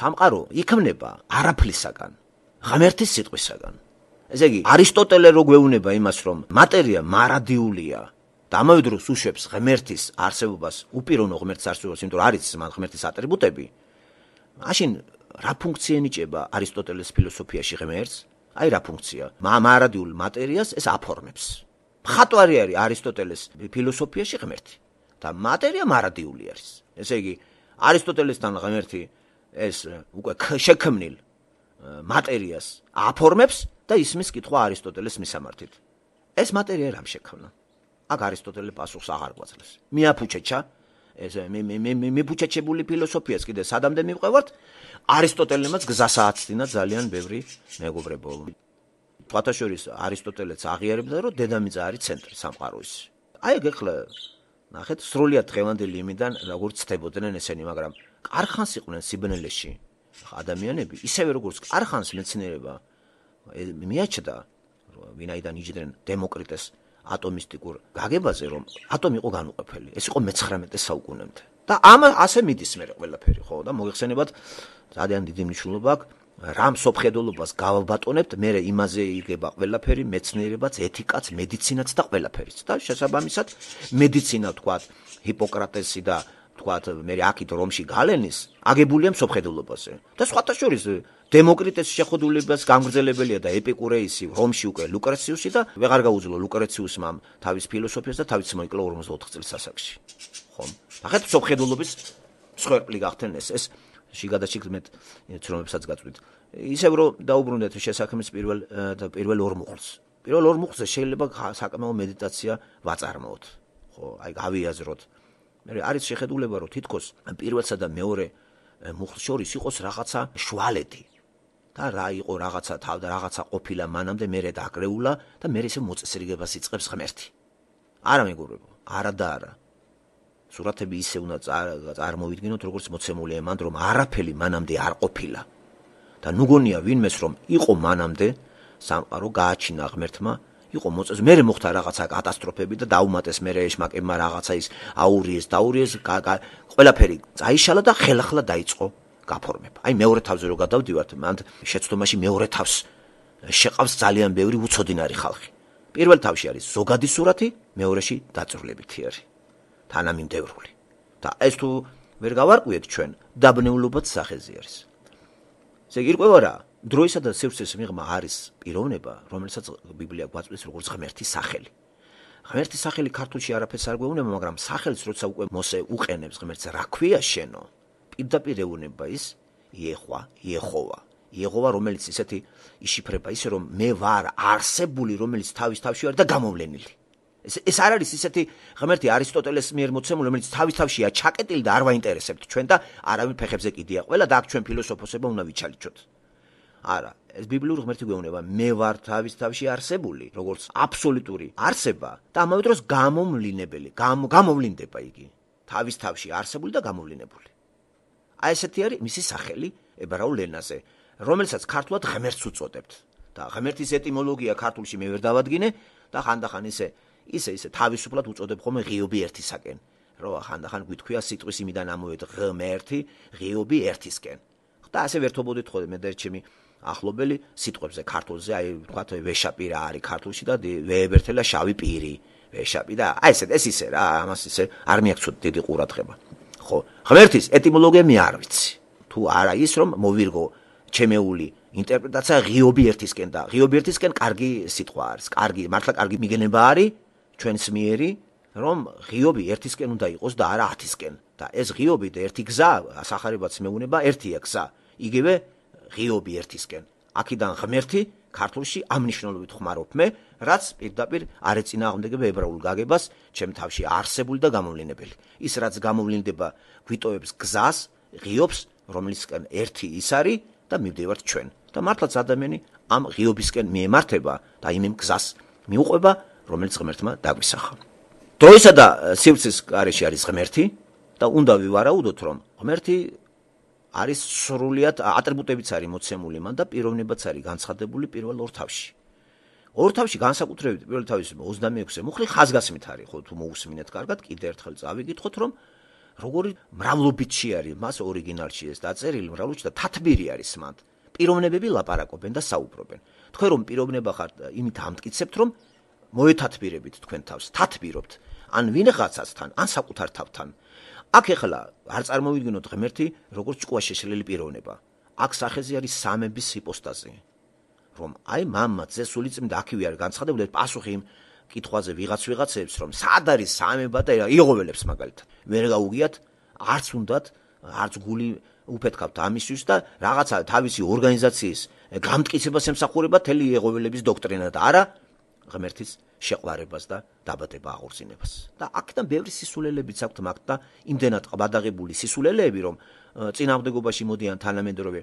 სამყარო იქმნება არაფლისაგან, ღმერთის სიტყვისაგან. ესე იგი არისტოტელე რო გვეუბნება იმას რომ მატერია მარადიულია და ამავდროულს უშვებს ღმერთის არსებობას უპირონო ღმერთის არსებობას იმიტომ რომ არის მან ღმერთის ატრიბუტები მაშინ რა ფუნქცია ენიჭება არისტოტელეს ფილოსოფიაში ღმერთს აი რა ფუნქცია მარადიულ მატერიას ეს აფორმებს მხატვარი არის არისტოტელეს ფილოსოფიაში ღმერთი და მატერია მარადიული არის ესე იგი არისტოტელესთან ღმერთი ეს უკვე შექმნილ მატერიას აფორმებს და ისმის კითხვა არისტოტელეს მისამართით. ეს მატერია რამ შექმნა? აქ არისტოტელე პასუხს აღარ გვაძლევს. მიაფუჩეჩა ეს მე მე მე მე მიფუჩეჩებული ფილოსოფიას კიდე სადამდე მიყვევართ. არისტოტელემაც გზასაათდინა ძალიან ბევრი მეგობრებო. თვათა შორის არისტოტელეც აღიარებდა რომ დედამიწა არის ცენტრი სამყაროს. აი ეგ ახლა ნახეთ სრულიად ღელანდელი იმიდან როგორც ხდებოდნენ ესენი, მაგრამ კარხანს იყვნენ სიბნელეში. ხა ადამიანები ისევე როგორც კარხანს მეცნიერება მეჭდა ვინაიდან იჯდნენ დემოკრიტეს ატომისტიკურ გაგებაზე რომ ატომი იყო განუყოფელი ეს იყო მე-19 საუკუნემდე და ამ ასე მიდის მე ყველაფერი ხო და მოიხსენებათ ძალიან დიდი მნიშვნელობა აქვს რამ სოფხედელობას გავალბატონებთ მე იმაზე იგება ყველაფერი მეცნიერებაც ეთიკაც მედიცინაც და ყველაფერიც და შესაბამისად მედიცინა თქვა ჰიპოკრატესი და თქვათ, მე აქით რომში გალენის, აგებულია მსოფლიოდულობაზე. და სხვათა შორის დემოკრიტეს შეხოდულებას გამგრძელებელია და ეპიკურეისი რომში უკვე ლუკრეციუსი და ვეღარ გაუძლო ლუკრეციუსმა თავის ფილოსოფიას და თავის მოიკლა 54 წელს ასაკში. ხომ? ახეთ მსოფლიოდულობის მსხვერპლი გახდნენ ეს ეს შიგადაშიგ მე ცრომებსაც გაწვით. ისევ რომ დაუბრუნდეთ შესაქმის პირველ და პირველ ორ მუხლს. პირველ ორ მუხლს შეიძლება საკმაო მედიტაცია ვაწარმოოთ. ხო, აი გავიაზროთ. მე არის შეხედულება რომ თითქოს პირველსა და მეორე მუხლს შორის იყოს რაღაცა შვალეთი და რა იყო რაღაცა თავ და რაღაცა ყოფილა მანამდე მე დაკრეულა და მე ისე მოწესრიგებას იწყებს ღმერთი არა მეგობრებო არა და არა სურათები ისე უნდა წარმოვიდგინოთ როგორც მოცემულია მანდ რომ არაფერი მანამდე არ ყოფილა და ნუ გონია ვინმეს რომ იყო მანამდე სამყარო გააჩინა ღმერთმა იყო მოწესრიგებული. მე რე მოხდა რაღაცა კატასტროფები და დაუმატეს მე რე შმაკებმა რაღაცა ის აურიეს, დაურიეს, ყველაფერი წაიშალა და ხელახლა დაიწყო გაფორმება. აი მეორე თავზე რო გადავდივართ, მანდ შეცდომაში მეორე თავს შეყავს ძალიან ბევრი უწოდინარი ხალხი. პირველ თავში არის ზოგადი სურათი, მეორეში დაწრლებითი არის. თანამიმდევრული. და ეს თუ ვერ გავარკვიეთ ჩვენ, დაბნეულობაც სახეზე არის. ესე იგი, რკვევა რა? დროისა და სივრცის მიღმა არის პიროვნება, რომელსაც ბიბლია გვაწვდის როგორც ღმერთის სახელი. ღმერთის სახელი ქართულში არაფერს არ გვეუბნება, მაგრამ სახელს როცა უკვე მოსე უყენებს ღმერთს, რა ქვია შენო? პირდაპირ ეუბნება ის იეხვა, იეხოვა. იეხოვა, რომელიც ისეთი იშიფრება ისე, რომ მე ვარ არსებული, რომელიც თავის თავში არ და გამოვლენილი. ეს ეს არ არის ისეთი ღმერთი არისტოტელეს მიერ მოცემული, რომელიც თავის თავშია ჩაკეტილი და არ ვაინტერესებთ ჩვენ და არავინ ფეხებზე კიდია ყველა და აქ ჩვენ ფილოსოფოსება უნდა ვიჩალიჩოთ. არა ეს ბიბლიური ღმერთი გვეუბნება მე ვარ თავის თავში არსებული როგორც აბსოლუტური არსება და ამავე დროს გამომლინებელი გამომლინდება იგი თავის თავში არსებული და გამომლინებული აი ესეთი არის მისი სახელი ებრაულ ენაზე რომელსაც ქართულად ღმერთს უწოდებთ და ღმერთის ეტიმოლოგია ქართულში მე ვერ დავადგინე და ხანდახან ესე ისე ისე თავისუფლად უწოდებ ხოლმე ღიობი ერთისაკენ რომ ხანდახან გვითქვია სიტყვის იმიდან ამოვედ ღმერთი ღიობი ერთისკენ და ასე ვერთობოდით ხოლმე და ერთჩემი ახლობელი სიტყვებზე ქართულზე აი ვთქვათ ვეშაპი რა არის ქართულში და ვეებერთელა შავი პირი ვეშაპი და აი ესეთ ეს ისე რა ამას ისე არ მეაქვს დიდი ყურადღება ხო ღმერთის ეტიმოლოგია მე არ ვიცი თუ არა ის რომ მოვირგო ჩემეული ინტერპრეტაცია ღიობი ერთისკენ და ღიობი ერთისკენ კარგი სიტყვა არის კარგი მართლა კარგი მიგენება არის ჩვენს მიერი რომ ღიობი ერთისკენ უნდა იყოს და არა ათისკენ და ეს ღიობი და ერთი გზა სახარებაც მეუნება ერთია გზა იგივე ღიობი ერთისკენ. აქედან ღმერთი ქართულში ამნიშნულობით ხმარობ მე, რაც პირდაპირ არეწინააღმდეგება ებრაულ გაგებას, ჩემ თავში არსებული და გამოვლენებელი. ის რაც გამოვლენდება გვიტოებს გზას, ღიობს, რომლისკენ ერთი ის არის და მივდევართ ჩვენ. და მართლაც ადამიანი ამ ღიობისკენ მიემართება და იმ იმ გზას მიუყვება, რომელიც ღმერთმა დაგვისახა. დროისა და სივცის კარეში არის ღმერთი და უნდა ვივარაუდოთ, რომ ღმერთი არის სრულიად ატრიბუტებიც არის მოცემული მან და პიროვნებაც არის განცხადებული პირველ ორ თავში. ორ თავში განსაკუთრებით პირველ თავში 26-ე მუხლი ხაზგასმით არის, ხო თუ მოусმინეთ კარგად, კიდე ერთხელ წავიგითხოთ, რომ როგორი მრავლობიტში არის, მას ორიგინალში ეს დაწერილი მრავლობიტში და თათბირი არის მან. პიროვნებები ლაპარაკობენ და საუბრობენ. თქვენ რომ პიროვნება ხარ, იმით ამტკიცებთ, რომ მოეთათბირებით თქვენ თავს, თათბირობთ, ან ვინღაცასთან, ან საკუთარ თავთან. აქ ეხლა არ წარმოვიდგინოთ ღმერთი როგორც ჭკუა შეშლილი პიროვნება აქ სახეზე არის სამების ჰიპოსტაზი რომ აი мамა ძესული წმინდა აქვე არ განცხადებულა პასუხი იმ კითხვაზე ვიღაც ვიღაცებს რომ სად არის სამება და იღოველებს მაგალითად ვერ გაუგიათ არც უნდათ არც გული უფეთქავთ ამისთვის და რაღაცა თავისი ორგანიზაციის გამტკიცებას ემსახურება თელი იღოველების დოქტრინა და არა ღმერთის შეყვარებას და დაბადება აღორძინებას. და აქედან ბევრი სისულელებიც აქვთ მაგთ და იმდენად ყბადაღებული სისულელეები, რომ წინააღმდეგობაში მოდიან თანამედროვე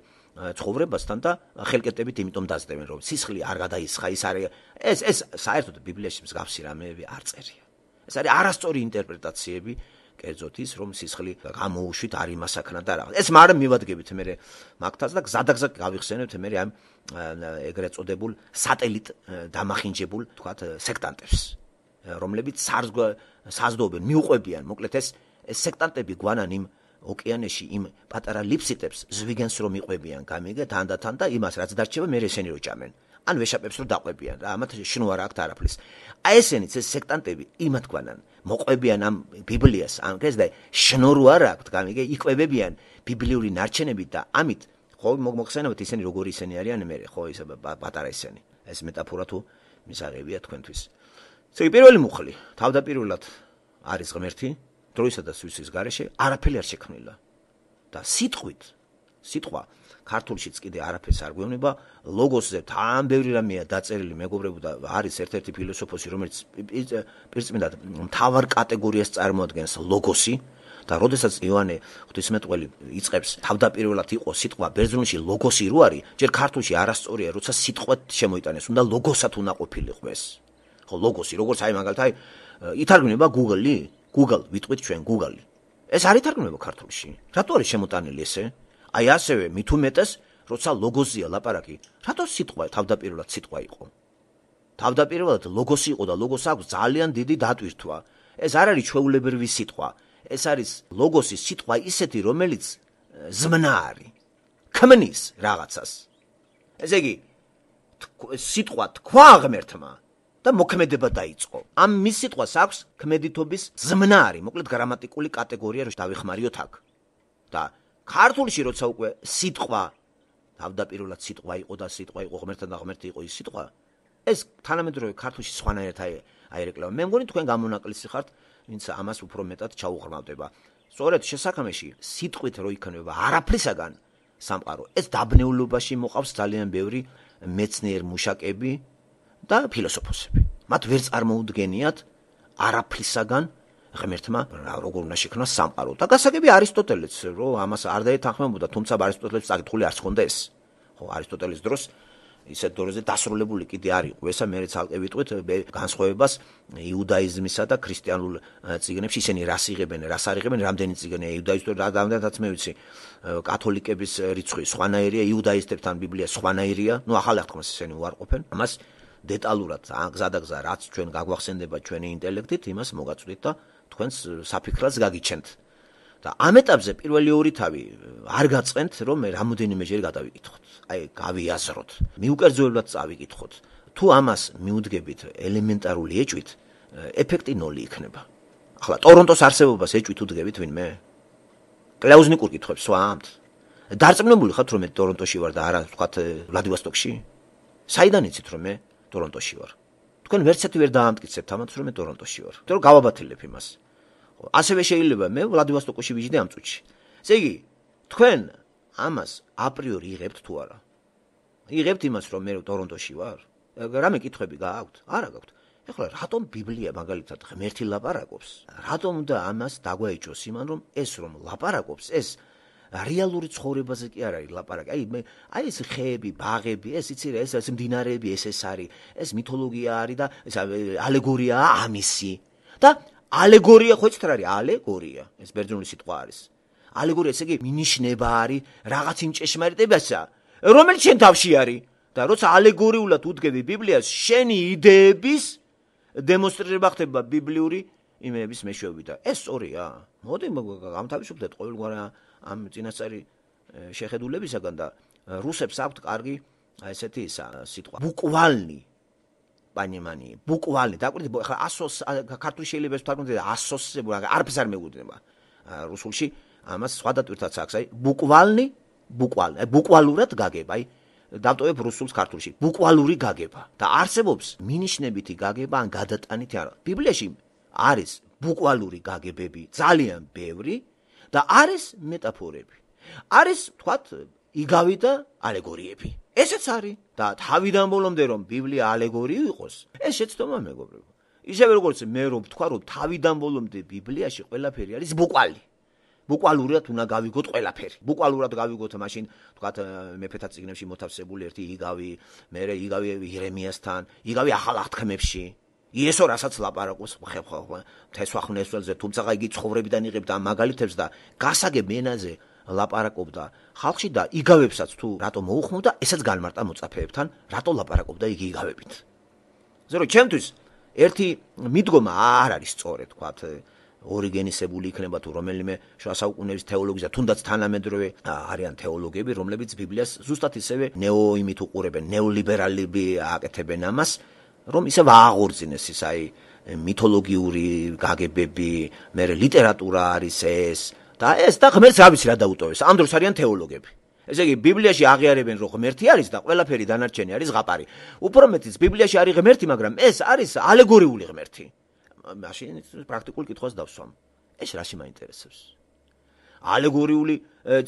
ცხოვრებასთან და ხელკეთებით იმიტომ დაძდებენ, რომ სისხლი არ გადაისხა ის არის ეს ეს საერთოდ ბიბლიაში მსგავსი რამეები არ წერია. ეს არის არასწორი ინტერპრეტაციები. კერძოდ ის რომ სისხლი გამოუშვით არ იმასაკნა და რაღაც. ეს მარ მივადგებით მე მაგთაც და გზადაგზა გავიხსენებთ მე ამ ეგრეთ წოდებულ სატელიტ დამახინჯებულ თქვათ სექტანტებს რომლებიც საზრდოობენ მიუყვებიან მოკლედ ეს სექტანტები გვანან იმ ოკეანეში იმ პატარა ლიფსიტებს ზვიგენს რომ იყვებიან გამიგე თანდათან და იმას რაც დარჩება მე ესენი როჭამენ ან ვეშაპებს რომ დაყვებიან და ამათ შინوار აქვს არაფლის აი ესენიც ეს სექტანტები იმათ გვანან მოყვებიან ამ ბიბლიას ან ეს და შნორო არ აქვს გამიგე იყვებებიან ბიბლიური ნარჩენებით და ამით ხო მოგხსენებთ ისინი როგორი ისინი არიან მე ხო ისა პატარა ისინი ეს მეტაფორა თუ მისაღებია თქვენთვის ცოი პირველი მუხლი თავდაპირველად არის ღმერთი დროისა და სივრცის გარეშე არაფერი არ შექმნილა და სიტყვით სიტყვა ქართულშიც კიდე არაფერს არ გვევნება ლოგოსზე თან ბევრი რამეა დაწერილი მეგობრებო და არის ერთ-ერთი ფილოსოფოსი რომელიც პირწმინდად მთავარ კატეგორიას წარმოადგენს ლოგოსი და როდესაც იოანე ღვთისმეტყველი იწყებს თავდაპირველად იყო სიტყვა ბერძნულში ლოგოსი რო არის ჯერ ქართულში არასწორია როცა სიტყვად შემოიტანეს უნდა ლოგოსად უნდა ყოფილიყო ეს ხო ლოგოსი როგორც აი მაგალთ აი ითარგმნება Google-ი Google ვიტყვით ჩვენ Google-ი ეს არ ითარგმნება ქართულში რატო არის შემოტანილი ესე აი ასევე მithumetes როცა ლოგოზია ლაპარაკი რატო სიტყვა თავდაპირველად სიტყვა იყო თავდაპირველად ლოგოსი იყო და ლოგოს აქვს ძალიან დიდი დატვირთვა ეს არ არის ჩვეულებრივი სიტყვა ეს არის ლოგოსის სიტყვა ისეთი, რომელიც ზმნა არის. ქმნის რაღაცას. ესე იგი, სიტყვა თქვა ღმერთმა და მოქმედება დაიწყო. ამ მის სიტყვას აქვს ქმედითობის ზმნა არის, მოკლედ გრამატიკული კატეგორია რომ დავიხმარიოთ აქ. და ქართულში როცა უკვე სიტყვა თავდაპირველად სიტყვა იყო და სიტყვა იყო ღმერთთან და ღმერთი იყო ის სიტყვა ეს თანამედროვე ქართულში სხვანაირად აი აი რეკლამა მე მგონი თქვენ გამონაკლისი ხართ ვინც ამას უფრო მეტად ჩაუღრმავდება. სწორედ შესაქმეში სიტყვით რო იქნება არაფრისაგან სამყარო, ეს დაბნეულობაში მოყავს ძალიან ბევრი მეცნიერ მუშაკები და ფილოსოფოსები. მათ ვერ წარმოუდგენიათ არაფრისაგან ღმერთმა როგორ უნდა შექმნა სამყარო. და გასაგები არისტოტელეც რო ამას არ დაეთანხმებოდა, თუმცა არისტოტელეს საკითხული არც ხონდა ეს. ხო, არისტოტელის დროს ისეთ დონეზე დასრულებული კიდე არ იყო. ესა მეც ალკე ვიტყვით განსხვავებას იუდაიზმისა და ქრისტიანულ ციგნებში ისინი რას იღებენ, რას არ იღებენ, რამდენი ციგნი იუდაიზმის რა გამდათაც მე ვიცი. კათოლიკების რიცხვი სხვანაირია, იუდაისტებთან ბიბლია სხვანაირია. ნუ ახალი ახთმას ისინი უარყოფენ. ამას დეტალურად გზადაგზა რაც ჩვენ გაგვახსენდება ჩვენი ინტელექტით, იმას მოგაწვდით და თქვენს საფიქრას გაგიჩენთ. და ამ ეტაპზე პირველი ორი თავი არ გაწყენთ, რომ მე რამოდენიმე ჯერ გადავიკითხოთ. აი, გავიაზროთ. მიუკერძოებლად წავიკითხოთ. თუ ამას მიუდგებით ელემენტარული ეჭვით, ეფექტი ნული იქნება. ახლა ტორონტოს არსებობას ეჭვით უდგებით ვინმე? კლაუზნიკურ კითხებს ვამთ. დარწმუნებული ხართ რომ მე ტორონტოში ვარ და არა თქვა ვლადივოსტოკში? საიდან იცით რომ მე ტორონტოში ვარ? თქვენ ვერცეთ ვერ დაამტკიცეთ ამათ რომ მე ტორონტოში ვარ. მე რომ გავაბათილებ იმას. ხო ასევე შეიძლება მე ვლადივოსტოკში ვიჯდე ამ წუთში ესე იგი თქვენ ამას აპრიორი იღებთ თუ არა იღებთ იმას რომ მე ტორონტოში ვარ რამე კითხები გააქვთ არა გაქვთ ეხლა რატომ ბიბლია მაგალითად ღმერთი ლაპარაკობს რატომ და ამას დაგვაეჭოს იმან რომ ეს რომ ლაპარაკობს ეს რეალური ცხოვრებაზე კი არ არის ლაპარაკი. აი მე აი ეს ხეები, ბაღები, ეს იცი რა, ეს ეს მდინარეები, ეს ეს არის. ეს მითოლოგია არის და ეს ალეგორიაა ამისი. და ალეგორია ხოჭთ რა არის? ალეგორია. ეს ბერძნული სიტყვა არის. ალეგორია ესე იგი მინიშნება არის რაღაც იმ წეშმარიტებასა, რომელიც შენ თავში არის და როცა ალეგორიულად უდგები ბიბლიას, შენი იდეების დემონსტრირება ხდება ბიბლიური იმეების მეშვეობით. ეს სწორია. მოდი ამ თავისუფლად ყოველგვარი ამ წინასწარი შეხედულებისაგან და რუსებს აქვთ კარგი ესეთი ისა სიტყვა. ბუკვალნი პანიმანი ბუკვალე დაკვირდი ხა ასოს ქართული შეიძლება ვთქვი ასოსზე არაფერს არ მეუძნება რუსულში ამას სხვა დატვირთაც აქვს აი ბუკვალნი ბუკვალე ბუკვალურად გაგება აი დავტოვებ რუსულს ქართულში ბუკვალური გაგება და არსებობს მინიშნებითი გაგება ან გადატანითი არა ბიბლიაში არის ბუკვალური გაგებები ძალიან ბევრი და არის მეტაფორები არის თქვათ იგავი და ალეგორიები ესეც არის და თავიდან ბოლომდე რომ ბიბლია ალეგორია იყოს ეს შეცდომა მეგობრებო ისევე როგორც მე რომ ვთქვა რომ თავიდან ბოლომდე ბიბლიაში ყველაფერი არის ბუკვალი ბუკვალურად უნდა გავიგოთ ყველაფერი ბუკვალურად გავიგოთ მაშინ თქვა მეფეთა წიგნებში მოთავსებული ერთი იგავი მე რე იგავი ირემიასთან იგავი ახალახთქმებში იესო რასაც ლაპარაკობს ხე ხო თესვახნესველზე თუმცა იგი ცხოვრებიდან იღებდა მაგალითებს და გასაგებ მენაზე ლაპარაკობდა ხალხში და იგავებსაც თუ რატო მოუხმობდა ესაც განმარტა მოწაფეებთან რატო ლაპარაკობდა იგი იგავებით ზე რომ ჩემთვის ერთი მიდგომა არ არის სწორი თქვათ ორიგენისებული იქნება თუ რომელიმე შუა საუკუნეების თეოლოგი და თუნდაც თანამედროვე არიან თეოლოგები რომლებიც ბიბლიას ზუსტად ისევე ნეო იმით უყურებენ ნეოლიბერალები აკეთებენ ამას რომ ისევ აღორძინეს ის აი მითოლოგიური გაგებები მე რე ლიტერატურა არის ეს და ეს და ღმერთს რა ვიცი რა დაუტოვეს ამ დროს არიან თეოლოგები ესე იგი ბიბლიაში აღიარებენ რომ ღმერთი არის და ყველაფერი დანარჩენი არის ღაპარი უფრო მეტიც ბიბლიაში არის ღმერთი მაგრამ ეს არის ალეგორიული ღმერთი მაშინ პრაქტიკულ კითხვას დავსვამ ეს რა შემაინტერესებს ალეგორიული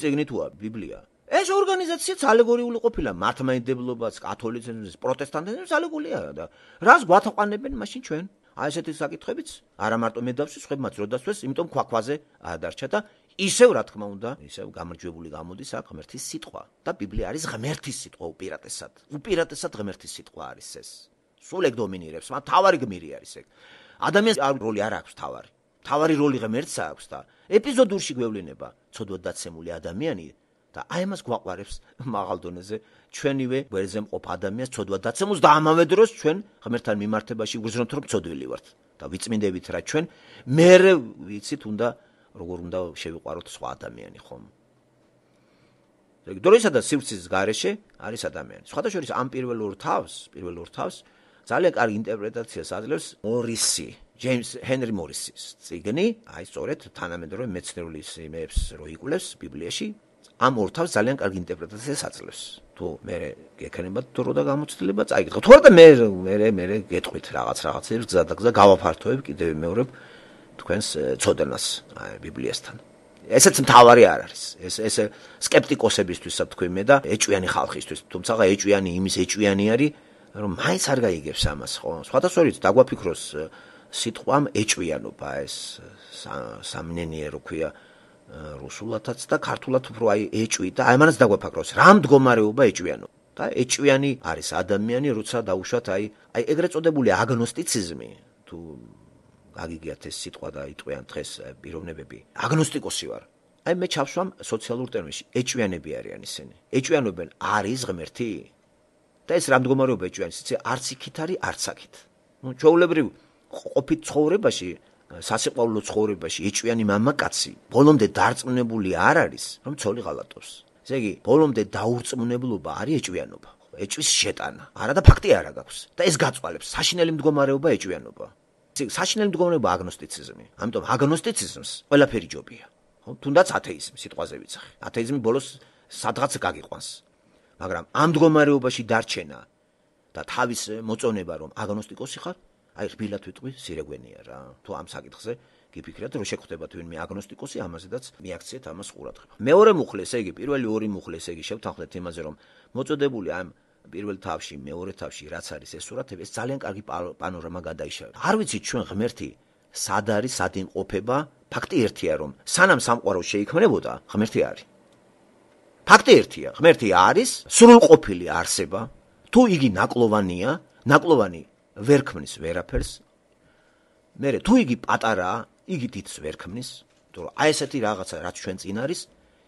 წიგნი თუა ბიბლია ეს ორგანიზაციაც ალეგორიული ყოფილა მართლმადიდებლობას კათოლიციზმს პროტესტანტიზმს ალეგორია და რას გვათაყვანებენ მაშინ ჩვენ აი ესეთი საკითხებიც არა მარტო მედავსი სხვა მაც როდასვეს იმიტომ ქვაქვაზე დარჩა და ისევ რა თქმა უნდა, ისევ გამარჯვებული გამოდის აქ ღმერთის სიტყვა და ბიბლია არის ღმერთის სიტყვა უპირატესად. უპირატესად ღმერთის სიტყვა არის ეს. სულ ეგ დომინირებს, მაგრამ თავარი გმირი არის ეგ. ადამიანს არ როლი არ აქვს თავარი. თავარი როლი ღმერთს აქვს და ეპიზოდურში გვევლინება ცოდვად დაცემული ადამიანი და აი ამას გვაყვარებს მაღალ დონეზე ჩვენივე ველზე მყოფ ადამიანს ცოდვად დაცემოს და ამავე დროს ჩვენ ღმერთთან მიმართებაში გვგზავნოთ რომ ცოდვილი ვართ და ვიწმინდებით რა ჩვენ მე ვიცით უნდა როგორ უნდა შევიყაროთ სხვა ადამიანი ხომ? დროისა და სივრცის გარეშე არის ადამიანი. სხვა შორის ამ პირველ ორ თავს, პირველ ორ თავს ძალიან კარგი ინტერპრეტაციას აძლევს მორისი, ჯეიმს ჰენრი მორისის წიგნი, აი სწორედ თანამედროვე მეცნიერული სიმეებს როიკულებს ბიბლიაში. ამ ორ თავს ძალიან კარგი ინტერპრეტაციას აძლევს. თუ მე გეკენებად თუ რა და გამოცდილება წაიგეთ. თუ რა და მე მე მე გეტყვით რაღაც რაღაცებს გზადაგზა გავაფართოებ კიდევ მეორე თქვენს წოდენას აი ბიბლიასთან ესეც მთავარი არ არის ეს ეს სკეპტიკოსებისთვის საფქვიმე და ეჭვიანი ხალხისთვის თუმცა ეჭვიანი იმის ეჭვიანი არის რომ მაინც არ გაიგებს ამას ხო სხვადასხვაგვარად დაგვაფიქროს სიტყვამ ეჭვიანობა ეს სამნენიერო ქვია რუსულათაც და ქართულათ უფრო აი ეჭვი და აი მანაც დაგვაფიქროს რა მდგომარეობა ეჭვიანო და ეჭვიანი არის ადამიანი როცა დაუშვათ აი აი ეგრეთ წოდებული აგნოსტიციზმი თუ აგიგიათ ეს სიტყვა და იტყვიან დღეს პიროვნებები აგნოსტიკოსი ვარ აი მე ჩავშვამ სოციალურ ტერმინში ეჭვიანები არიან ისინი ეჭვიანობენ არის ღმერთი და ეს რამდგომარეობა ეჭვიანს იცი არც იქით არის არც აქით ნუ ჩაულებრივ ყოფით ცხოვრებაში სასიყვარულო ცხოვრებაში ეჭვიანი მამაკაცი ბოლომდე დარწმუნებული არ არის რომ ცოლი ღალატობს ესე იგი ბოლომდე დაურწმუნებლობა არის ეჭვიანობა ეჭვის შეტანა არადა ფაქტი არა გაქვს და ეს გაწვალებს საშინელი მდგომარეობა ეჭვიანობა საშინელი მდგომარეობა აგნოსტიციზმი. ამიტომ აგნოსტიციზმს ყველაფერი ჯობია. ხო, თუნდაც ათეიზმი სიტყვაზე ვიცახე. ათეიზმი ბოლოს სადღაც გაგიყვანს. მაგრამ ამ მდგომარეობაში დარჩენა და თავის მოწონება რომ აგნოსტიკოსი ხარ, აი რბილად ვიტყვი, სირეგვენია რა. თუ ამ საკითხზე გიფიქრეთ, რომ შეგხვდება თუ ვინმე აგნოსტიკოსი, ამაზედაც მიაქციეთ ამას ყურადღება. მეორე მუხლი ესე იგი, პირველი ორი მუხლი ესე იგი შევთანხმდეთ იმაზე რომ მოწოდებული ამ პირველ თავში, მეორე თავში რაც არის ეს სურათები, ეს ძალიან კარგი პანორამა გადაიშალა. არ ვიცით ჩვენ ღმერთი სად არის, სად იმყოფება? ფაქტი ერთია რომ სანამ სამყარო შეიქმნებოდა, ღმერთი არის. ფაქტი ერთია, ღმერთი არის, სრულყოფილი არსება. თუ იგი ნაკლოვანია, ნაკლოვანი ვერქმნის ვერაფერს. მერე თუ იგი პატარაა, იგი თვითს ვერქმნის, იმიტომ რომ აი ესეთი რაღაცა რაც ჩვენ წინ არის,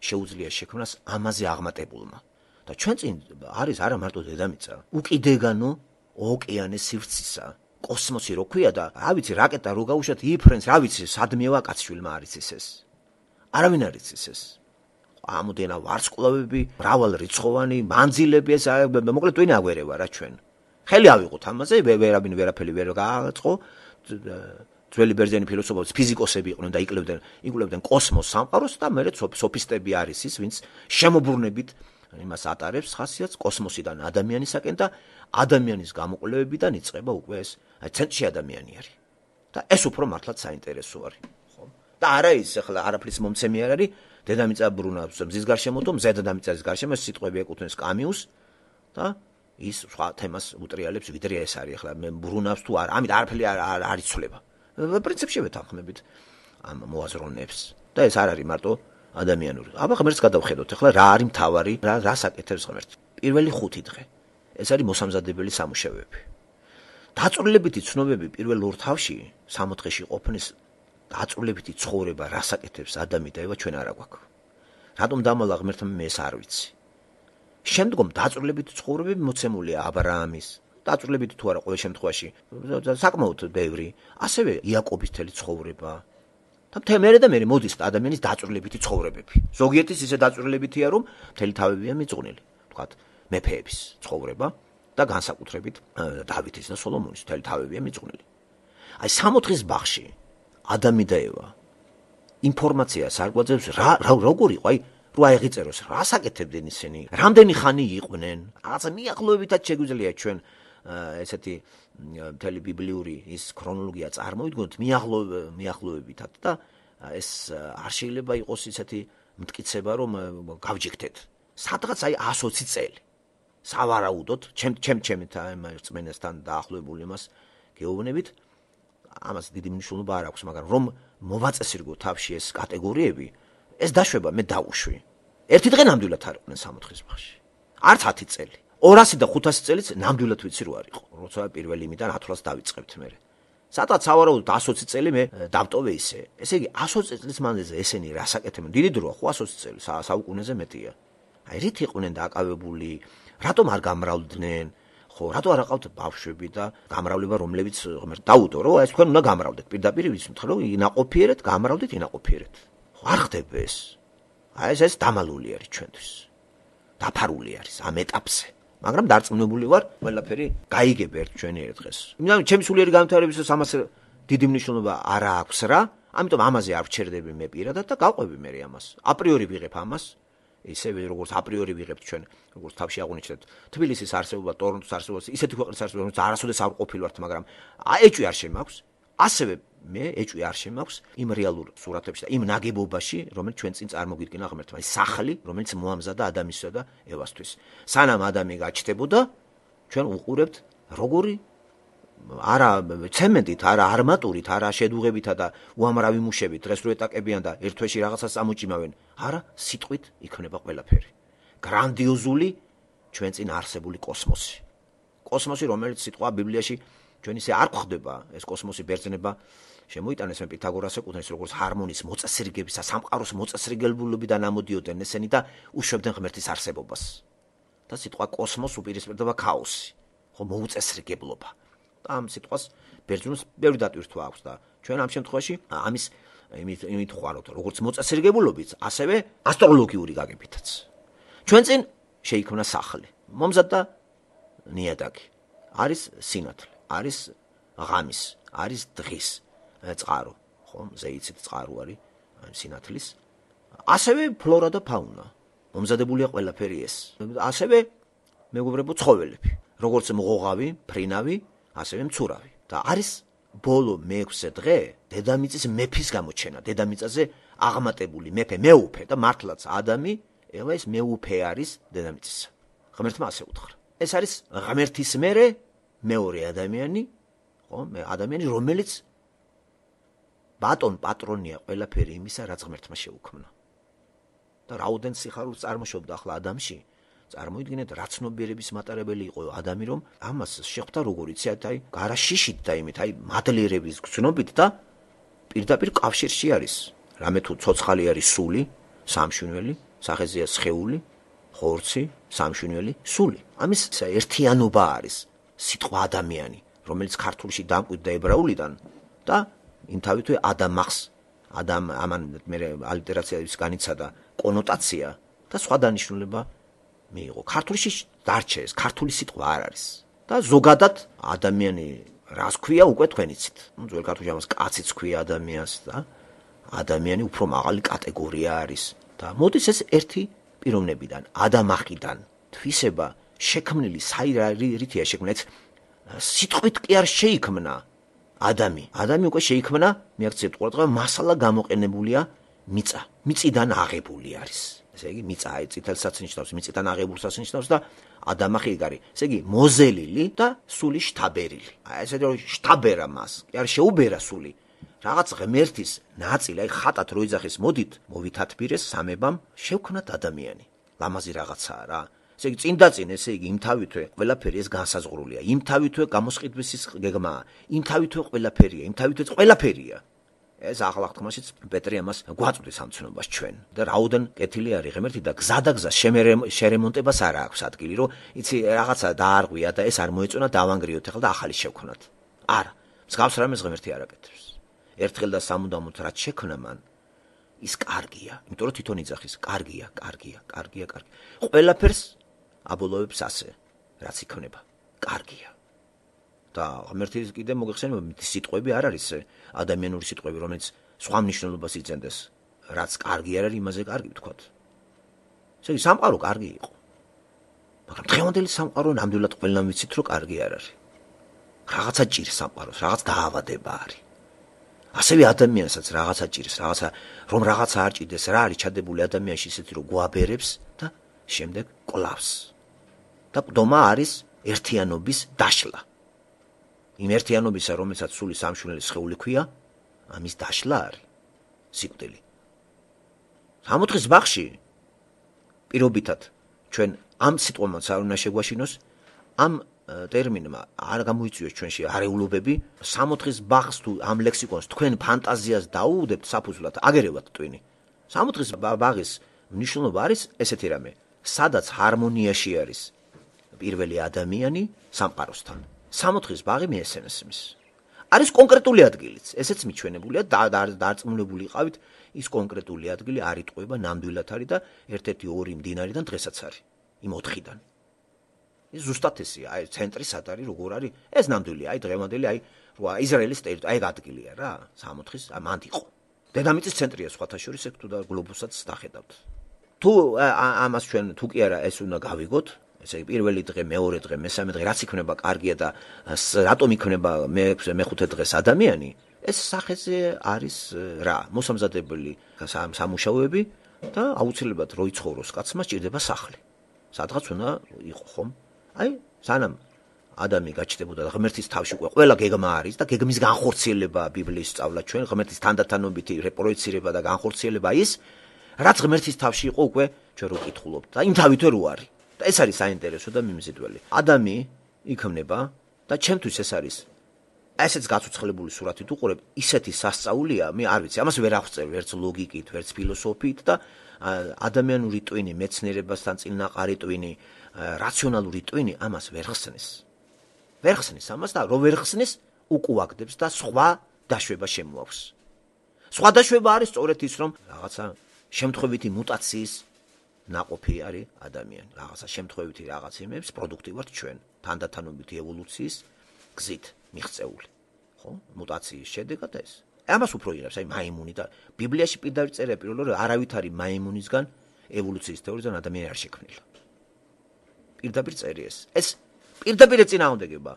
შეუძლია შექმნას ამაზე აღმატებულმა. და ჩვენ წინ არის არა მარტო დედამიწა, უკიდეგანო ოკეანე სივრცისა. კოსმოსი რო ქვია და რა ვიცი რაკეტა რო გაუშვათ იფრენს, რა ვიცი სადმევა კაცშვილმა არის ეს ეს. არავინ არის ეს ეს. ამოდენა ვარსკვლავები, მრავალ რიცხოვანი მანძილები ეს მოკლედ ვინ აგვერევა რა ჩვენ. ხელი ავიღოთ ამაზე, ვერაბინ ვერაფერი ვერ გააწყო. ძველი ბერძენი ფილოსოფოსები, ფიზიკოსები იყვნენ და იკვლევდნენ, იკვლევდნენ კოსმოსს სამყაროს და მეორე სოფისტები არის ის, ვინც შემობურნებით იმას ატარებს ხასიათს კოსმოსიდან ადამიანისაკენ და ადამიანის გამოკვლევებიდან იწყება უკვე ეს აი ცენტრი ადამიანი არის და ეს უფრო მართლაც საინტერესო არის ხო და არა ის ახლა არაფრის მომცემი არ არის დედამიწა ბრუნავს მზის გარშემო თუ მზე დედამიწის გარშემო სიტყვები ეკუთვნის კამიუს და ის სხვა თემას უტრიალებს ვიდრე ეს არის ახლა მე ბრუნავს თუ არ ამით არაფერი არ არის ცლება პრინციპში ვეთანხმებით ამ მოაზროვნებს და ეს არ არის მარტო ადამიანური. აბა ღმერთს გადავხედოთ, ახლა რა არის მთავარი, რა რა საკეთებს ღმერთს? პირველი 5 დღე. ეს არის მოსამზადებელი სამუშევები. დაწვრილებითი ცნობები პირველ ორ თავში 60 დღეში ყოფნის დაწვრილებითი ცხოვრება რა საკეთებს ადამიანი და ევა ჩვენ არა გვაქვს. რატომ დამალა ღმერთმა მე ეს არ ვიცი. შემდგომ დაწვრილებითი ცხოვრები მოცემულია ა ブラ ამის დაწვრილებით თუ არა ყოველ შემთხვევაში საკმაოდ ბევრი ასევე იაკობის თელი ცხოვრება და მეერე და მეერე მოდის ადამიანის დაწვრილებითი ცხოვრებები. ზოგიერთის ისე დაწვრილებითია, რომ მთელი თავებია მიწღნილი. თქვა მეფეების ცხოვრება და განსაკუთრებით დავითის და სოლომონის მთელი თავებია მიწღნილი. აი 6-ის ბაღში ადამი და ევა ინფორმაციას არ გვაძებს რა როგორ იყო აი რო აიღიწეროს რა საკეთებდნენ ისინი რამდენი ხანი იყვნენ რაღაცა მიახლოებითაც შეგვიძლია ჩვენ ესეთი მთელი ბიბლიური ის ქრონოლოგია წარმოვიდგინოთ მიახლო მიახლოებითად და ეს არ შეიძლება იყოს ისეთი მткиცება რომ გავჯექთეთ სადღაც აი 120 წელი სავარაუდოდ ჩემ ჩემ ჩემთა ამ რწმენასთან დაახლოებული იმას გეუბნებით ამას დიდი მნიშვნელობა არ აქვს მაგრამ რომ მოვაწესრიგო თავში ეს კატეგორიები ეს დაშვება მე დაუშვი ერთი დღე ნამდვილად არ იყვნენ 60-ის ბაღში არც 10 წელი 200 და 500 წელიც ნამდვილად ვიცი რა არისო როცა პირველი იმიდან 100-ს დავიწყებთ მე სადაც სავარაუდოდ 120 წელი მე დავტოვე ისე ესე იგი 100 წელს მანდაზე ესენი რასაკეთებენ დიდი დროა ხო 120 წელი საუკუნეზე მეტია აი რით იყვნენ დაკავებული რატომ არ გამრავლდნენ ხო რატო არ აყავთ ბავშვები და გამრავლება რომლებიც დაუდო რა ეს თქვენ უნდა გამრავლდეთ პირდაპირ ვიცით ხო ინაყოფიერეთ გამრავლდეთ ინაყოფიერეთ ხო არ ხდება ეს აი ეს ეს დამალული არის ჩვენთვის დაფარული არის ამ ეტაპზე მაგრამ დარწმუნებული ვარ, ყველაფერი გაიგებ ერთ ჩვენიერ დღეს. იმიტომ ჩემი სულიერი განვითარებისთვის ამას დიდი მნიშვნელობა არ აქვს რა, ამიტომ ამაზე არ ვჩერდები მე პირადად და გავყვები მე ამას. აპრიორი ვიღებ ამას. ისევე როგორც აპრიორი ვიღებთ ჩვენ, როგორც თავში აღვნიშნეთ, თბილისის არსებობა, ტორონტოს არსებობა, ისეთი ქვეყნის არსებობა, რომელიც არასოდეს არ ყოფილვართ, მაგრამ ეჭვი არ შემაქვს. ასევე მე ეჭვი არ შემაქვს იმ რეალურ სურათებში და იმ ნაგებობაში, რომელიც ჩვენ წინ წარმოგვიდგინა ღმერთმა, ის სახლი, რომელიც მოამზადა ადამიანსა და ევასთვის. სანამ ადამიანი გაჩნდებოდა, ჩვენ უყურებთ როგორი არა ცემენტით, არა არმატურით, არა შედუღებითა და უამრავი მუშებით დღეს რო ეტაკებიან და ერთვეში რაღაცას ამოჭიმავენ, არა სიტყვით იქნება ყველაფერი. გრანდიოზული ჩვენ წინ არსებული კოსმოსი. კოსმოსი, რომელიც სიტყვა ბიბლიაში ჩვენ ისე არ გვხვდება, ეს კოსმოსი ბერძნება შემოიტანეს მე პითაგორას ეკუთვნის როგორც ჰარმონიის მოწესრიგებისა სამყაროს მოწესრიგებულობიდან ამოდიოდნენ ესენი და უშვებდნენ ღმერთის არსებობას და სიტყვა კოსმოს უპირისპირდება ქაოსი ხო მოწესრიგებლობა და ამ სიტყვას ბერძნულს ბევრი დატვირთვა აქვს და ჩვენ ამ შემთხვევაში ამის იმით იმით ხვაროთ როგორც მოწესრიგებულობით ასევე ასტროლოგიური გაგებითაც ჩვენ წინ შეიქმნა სახლი მომზადდა ნიადაგი არის სინათლე არის ღამის არის დღის წყარო, ხო, ზეიცი წყარო არის, ან სინათლის. ასევე ფლორა და ფაუნა. მომზადებულია ყველაფერი ეს. ასევე მეგობრებო ცხოველები, როგორც მღოღავი, ფრინავი, ასევე მცურავი. და არის ბოლო მეექვსე დღე დედამიწის მეფის გამოჩენა, დედამიწაზე აღმატებული მეფე მეუფე და მართლაც ადამი, ელა ეს მეუფე არის დედამიწის. ღმერთმა ასე უთხრა. ეს არის ღმერთის მერე მეორე ადამიანი, ხო, მე ადამიანი, რომელიც ბატონ პატრონია ყველაფერი იმისა, რაც ღმერთმა შეუქმნა. და რაუდენ სიხარულს წარმოშობდა ახლა ადამიანში? წარმოიდგინეთ, რა ცნობიერების მატარებელი იყო ადამიანი, რომ ამას შეხვდა როგორ იციათ, აი, garaშიშით და იმით, აი, მადლიერების ცნობით და პირდაპირ კავშირში არის. რამე თუ ცოცხალი არის სული, სამშვინველი, სახეზია შეული, ხორცი, სამშვინველი, სული. ამის ერთიანობა არის. სიტყვა ადამიანი, რომელიც ქართულში დამკვიდრდა ებრაულიდან და იმ თავითვე ადამახს ადამ ამან მე ალიტერაციის განიცადა კონოტაცია და სხვა დანიშნულება მიიღო ქართულში დარჩა ეს ქართული სიტყვა არ არის და ზოგადად ადამიანი რას ქვია უკვე თქვენიცით ნუ ძველ ქართულში ამას კაციც ქვია ადამიანს და ადამიანი უფრო მაღალი კატეგორია არის და მოდის ეს ერთი პიროვნებიდან ადამახიდან თვისება შექმნილი საერთოდ რითია შექმნა ეს სიტყვით კი არ შეიქმნა ადამი. ადამი უკვე შეიქმნა, მეაქცეთ ყურადღება, მასალა გამოყენებულია მიწა. მიწიდან აღებული არის. ესე იგი მიწა აი წითელსაც ნიშნავს, მიწიდან აღებულსაც ნიშნავს და ადამი ხიგარი. ესე იგი მოზელილი და სული შთაბერილი. აი ესე რომ შთაბერა მას, კი არ შეუბერა სული. რაღაც ღმერთის ნაწილი, აი ხატად რო იძახის, მოდით, მოვითათბირეს სამებამ, შევქნათ ადამიანი. ლამაზი რაღაცაა რა. ესე იგი წინ და წინ ესე იგი იმთავითვე ყველაფერი ეს განსაზღვრულია იმთავითვე გამოსყიდვისის გეგმა იმთავითვე ყველაფერია იმთავითვე ყველაფერია ეს ახალ ახთმაშიც პეტრე ამას გვაწვდის ამცნობას ჩვენ და რაუდან კეთილი არის ღმერთი და გზადაგზა შემერემონტებას არა აქვს ადგილი რომ იცი რაღაცა დაარღვია და ეს არ მოეწონა დავანგრიოთ ახლა და ახალი შევქნათ არა მსგავს რამეს ღმერთი არაკეთებს ერთხელ და სამუდამოდ რაც შექმნა მან ის კარგია იმიტომ რომ თვითონ იძახის კარგია კარგია კარგია კარგი ყველაფერს აბოლოვებს ასე, რაც იქნება. კარგია. და ღმერთის კიდე მოგეხსენება, სიტყვები არ არის ადამიანური სიტყვები, რომელიც სხვა მნიშვნელობას იძენდეს. რაც კარგი არ არის, იმაზე კარგი ვთქვათ. ესე იგი, სამყარო კარგი იყო. მაგრამ დღევანდელი სამყარო ნამდვილად ყველამ ვიცით, რომ კარგი არ არის. რაღაცა ჭირს სამყაროს, რაღაც დაავადება არის. ასევე ადამიანსაც რაღაცა ჭირს, რაღაცა რომ რაღაცა არ ჭირდეს, რა არის ჩადებული ადამიანში ისეთი რომ გვაბერებს და შემდეგ კლავს. და ყდომა არის ერთიანობის დაშლა. იმ ერთიანობისა, რომელსაც სული სამშვილის შეული ქვია, ამის დაშლა არის სიკვდილი. 64-ის ბახში პირობითად ჩვენ ამ სიტყვამაც არ უნდა შეგვაშინოს, ამ ტერმინმა არ გამოიწვიოს ჩვენში არეულობები, 64-ის ბახს თუ ამ ლექსიკონს თქვენ ფანტაზიას დაუუდებთ საფუძვლად, აგერევათ ტვინი. 64-ის ბაღის მნიშვნელობა არის ესეთი რამე, სადაც ჰარმონიაში არის პირველი ადამიანი სამყაროსთან. 60-ის ბაღი მიესენსმის. არის კონკრეტული ადგილიც, ესეც მიჩვენებულია და დარწმუნებული ყავით, ის კონკრეტული ადგილი არ იტყובה ნამდვილად არის და 1-2 მდინარიდან დღესაც არის, იმ 4-დან. ის ზუსტად ესე, აი ცენტრი სად არის, როგორ არის? ეს ნამდვილია, აი დღევანდელი, აი რა, ისრაელის ტერიტორია, აი ადგილია რა, 60-ის, აი მანდ იყო. დედამიწის ცენტრია სხვათა შორის, ეგ თუ და გლობუსაც დახედავთ. თუ ამას ჩვენ თუ კი არა ეს უნდა გავიგოთ, ესე იგი პირველი დღე, მეორე დღე, მესამე დღე, რაც იქნება კარგია და რატომ იქნება მე მეხუთე დღეს ადამიანი, ეს სახეზე არის რა, მოსამზადებელი სამუშაოები და აუცილებლად როიცხოვროს კაცმა ჭირდება სახლი. სადღაც უნდა იყოს ხომ? აი, სანამ ადამი გაჩდებოდა ღმერთის თავში უკვე ყველა გეგმა არის და გეგმის განხორციელება ბიბლიის სწავლა ჩვენ ღმერთის თანდათანობითი რეპროექცირება და განხორციელება ის რაც ღმერთის თავში იყო უკვე ჩვენ რო კითხულობთ და იმ თავითვე რო არის ეს არის საინტერესო და მიმზიდველი. ადამი იქმნება და ჩემთვის ეს არის ასეც გაცოცხლებული სურათი თუ ყურებ, ისეთი სასწაულია, მე არ ვიცი, ამას ვერ აღწევ ვერც ლოგიკით, ვერც ფილოსოფიით და ადამიანური ტვინი მეცნიერებასთან წინაყარი ტვინი, რაციონალური ტვინი ამას ვერ ხსნის. ვერ ხსნის ამას და რო ვერ ხსნის, უკუაგდებს და სხვა დაშვება შემოაქვს. სხვა დაშვება არის სწორედ ის, რომ რაღაცა შემთხვევითი მუტაციის ناقופי არის ადამიანი. რაღაცა შემთხვევითი რაღაც იმებს პროდუქტივად ჩვენ თანდათანობით ევოლუციის გზით მიღწეული. ხო? მუტაციის შედეგად ეს. ამას უფრო იღებს აი მაიმუნი და ბიბლიაში პირდაპირ წერია პირველად რომ არავითარი მაიმუნისგან ევოლუციის თეორიიდან ადამიანი არ შექმნილა. პირდაპირ წერია ეს. ეს პირდაპირ ეწინააღმდეგება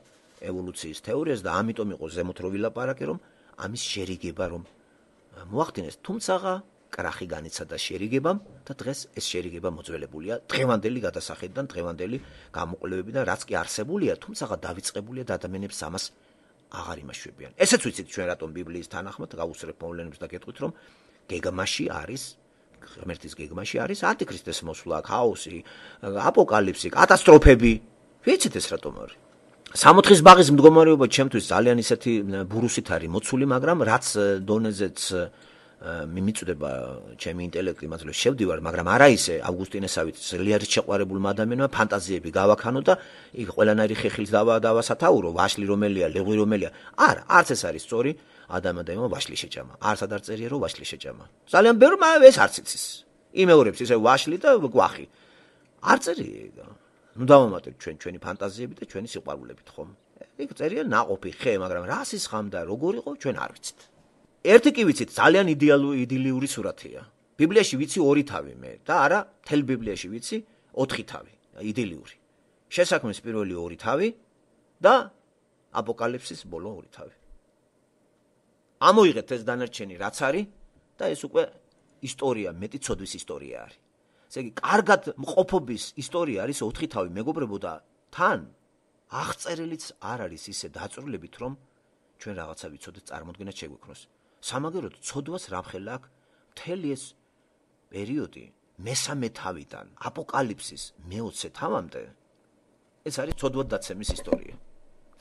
ევოლუციის თეორიას და ამიტომ იყო ზემოთ რო ვილაპარაკე რომ ამის შერიგება რომ მოახდინეს თუმცა კრახი განეცადა შერიგებამ და დღეს ეს შერიგება მოძველებულია დღევანდელი გადასახედიდან დღევანდელი გამოკვლევებიდან რაც კი არსებულია თუმცა დაიწყებულია და ადამიანებს ამას აღარ იმაშვებიან ესეც ვიცით ჩვენ რატომ ბიბლიის თანახმად გაუსრებთ მოვლენებს და გეტყვით რომ გეგმაში არის ღმერთის გეგმაში არის ანტიქრისტეს მოსვლა ქაოსი აპოკალიფსი კატასტროფები ვიცით ეს რატომ არის სამოთხის ბაღის მდგომარეობა ჩემთვის ძალიან ისეთი ბურუსით არის მოცული მაგრამ რაც დონეზეც მიმიწვდება ჩემი ინტელექტი მაგრამ შევდივარ მაგრამ არა ისე ავგუსტინესავით ზლიერი შეყვარებულ ადამიანმა ფანტაზიები გავაქანო და იქ ყველანაირი ხეხილს დავასათაურო ვაშლი რომელია ლეგვი რომელია არა არც ეს არის სწორი ადამიანებმა ვაშლი შეჭამა არც არ წერია რომ ვაშლი შეჭამა ძალიან ბევრი მაგრამ ეს არც იცის იმეორებს ესე ვაშლი და გვახი არ წერია ეგა ნუ დავამატებ ჩვენ ჩვენი ფანტაზიები და ჩვენი სიყვარულებით ხომ იქ წერია ნაყოფი ხე მაგრამ რას ის ხამდა როგორ იყო ჩვენ არ ვიცით ერთი კი ვიცით ძალიან იდეალური იდილიური სურათია ბიბლიაში ვიცი ორი თავი მე და არა თელ ბიბლიაში ვიცი ოთხი თავი იდილიური შესაქმნის პირველი ორი თავი და აპოკალიფსის ბოლო ორი თავი ამოიღეთ ეს დანარჩენი რაც არის და ეს უკვე ისტორია მეტი ცოდვის ისტორია არის ესე იგი კარგად მყოფობის ისტორია არის ოთხი თავი მეგობრებო და თან აღწერილიც არ არის ისე დაწრულებით რომ ჩვენ რაღაცა ვიცოდეთ წარმოგვიდგინეთ შეგვიქროს სამაგეროდ ცოდვას რამხელა აქ მთელი ეს პერიოდი მესამე თავიდან აპოკალიფსის მეოცე თავამდე ეს არის ცოდვა დაცემის ისტორია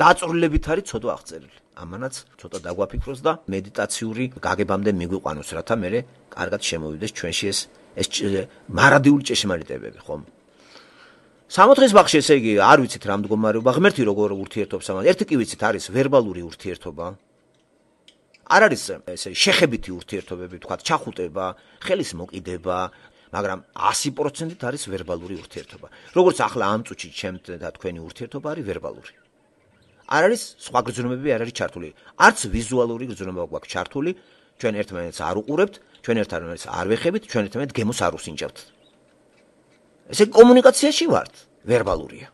დაწურლებით არის ცოდვა აღწერილი ამანაც ცოტა დაგვაფიქროს და მედიტაციური გაგებამდე მიგვიყვანოს რათა მე კარგად შემოვიდეს ჩვენში ეს ეს მარადიული წეშმარიტებები ხომ სამოთხის ბახში ესე იგი არ ვიცით რამდგომარეობა ღმერთი როგორ ურთიერთობს ამან ერთი კი ვიცით არის ვერბალური ურთიერთობა არ არის ესე შეხებითი ურთიერთობები თქვა ჩახუტება, ხელის მოკიდება, მაგრამ 100%-ით არის ვერბალური ურთიერთობა. როგორც ახლა ამ წუთში ჩემ და თქვენი ურთიერთობა არის ვერბალური. არ არის სხვა გრძნობები არ არის ჩართული. არც ვიზუალური გრძნობა გვაქვს ჩართული. ჩვენ ერთმანეთს არ უყურებთ, ჩვენ ერთმანეთს არ ვეხებით, ჩვენ ერთმანეთ გემოს არ უსინჯავთ. ესე კომუნიკაციაში ვართ, ვერბალურია.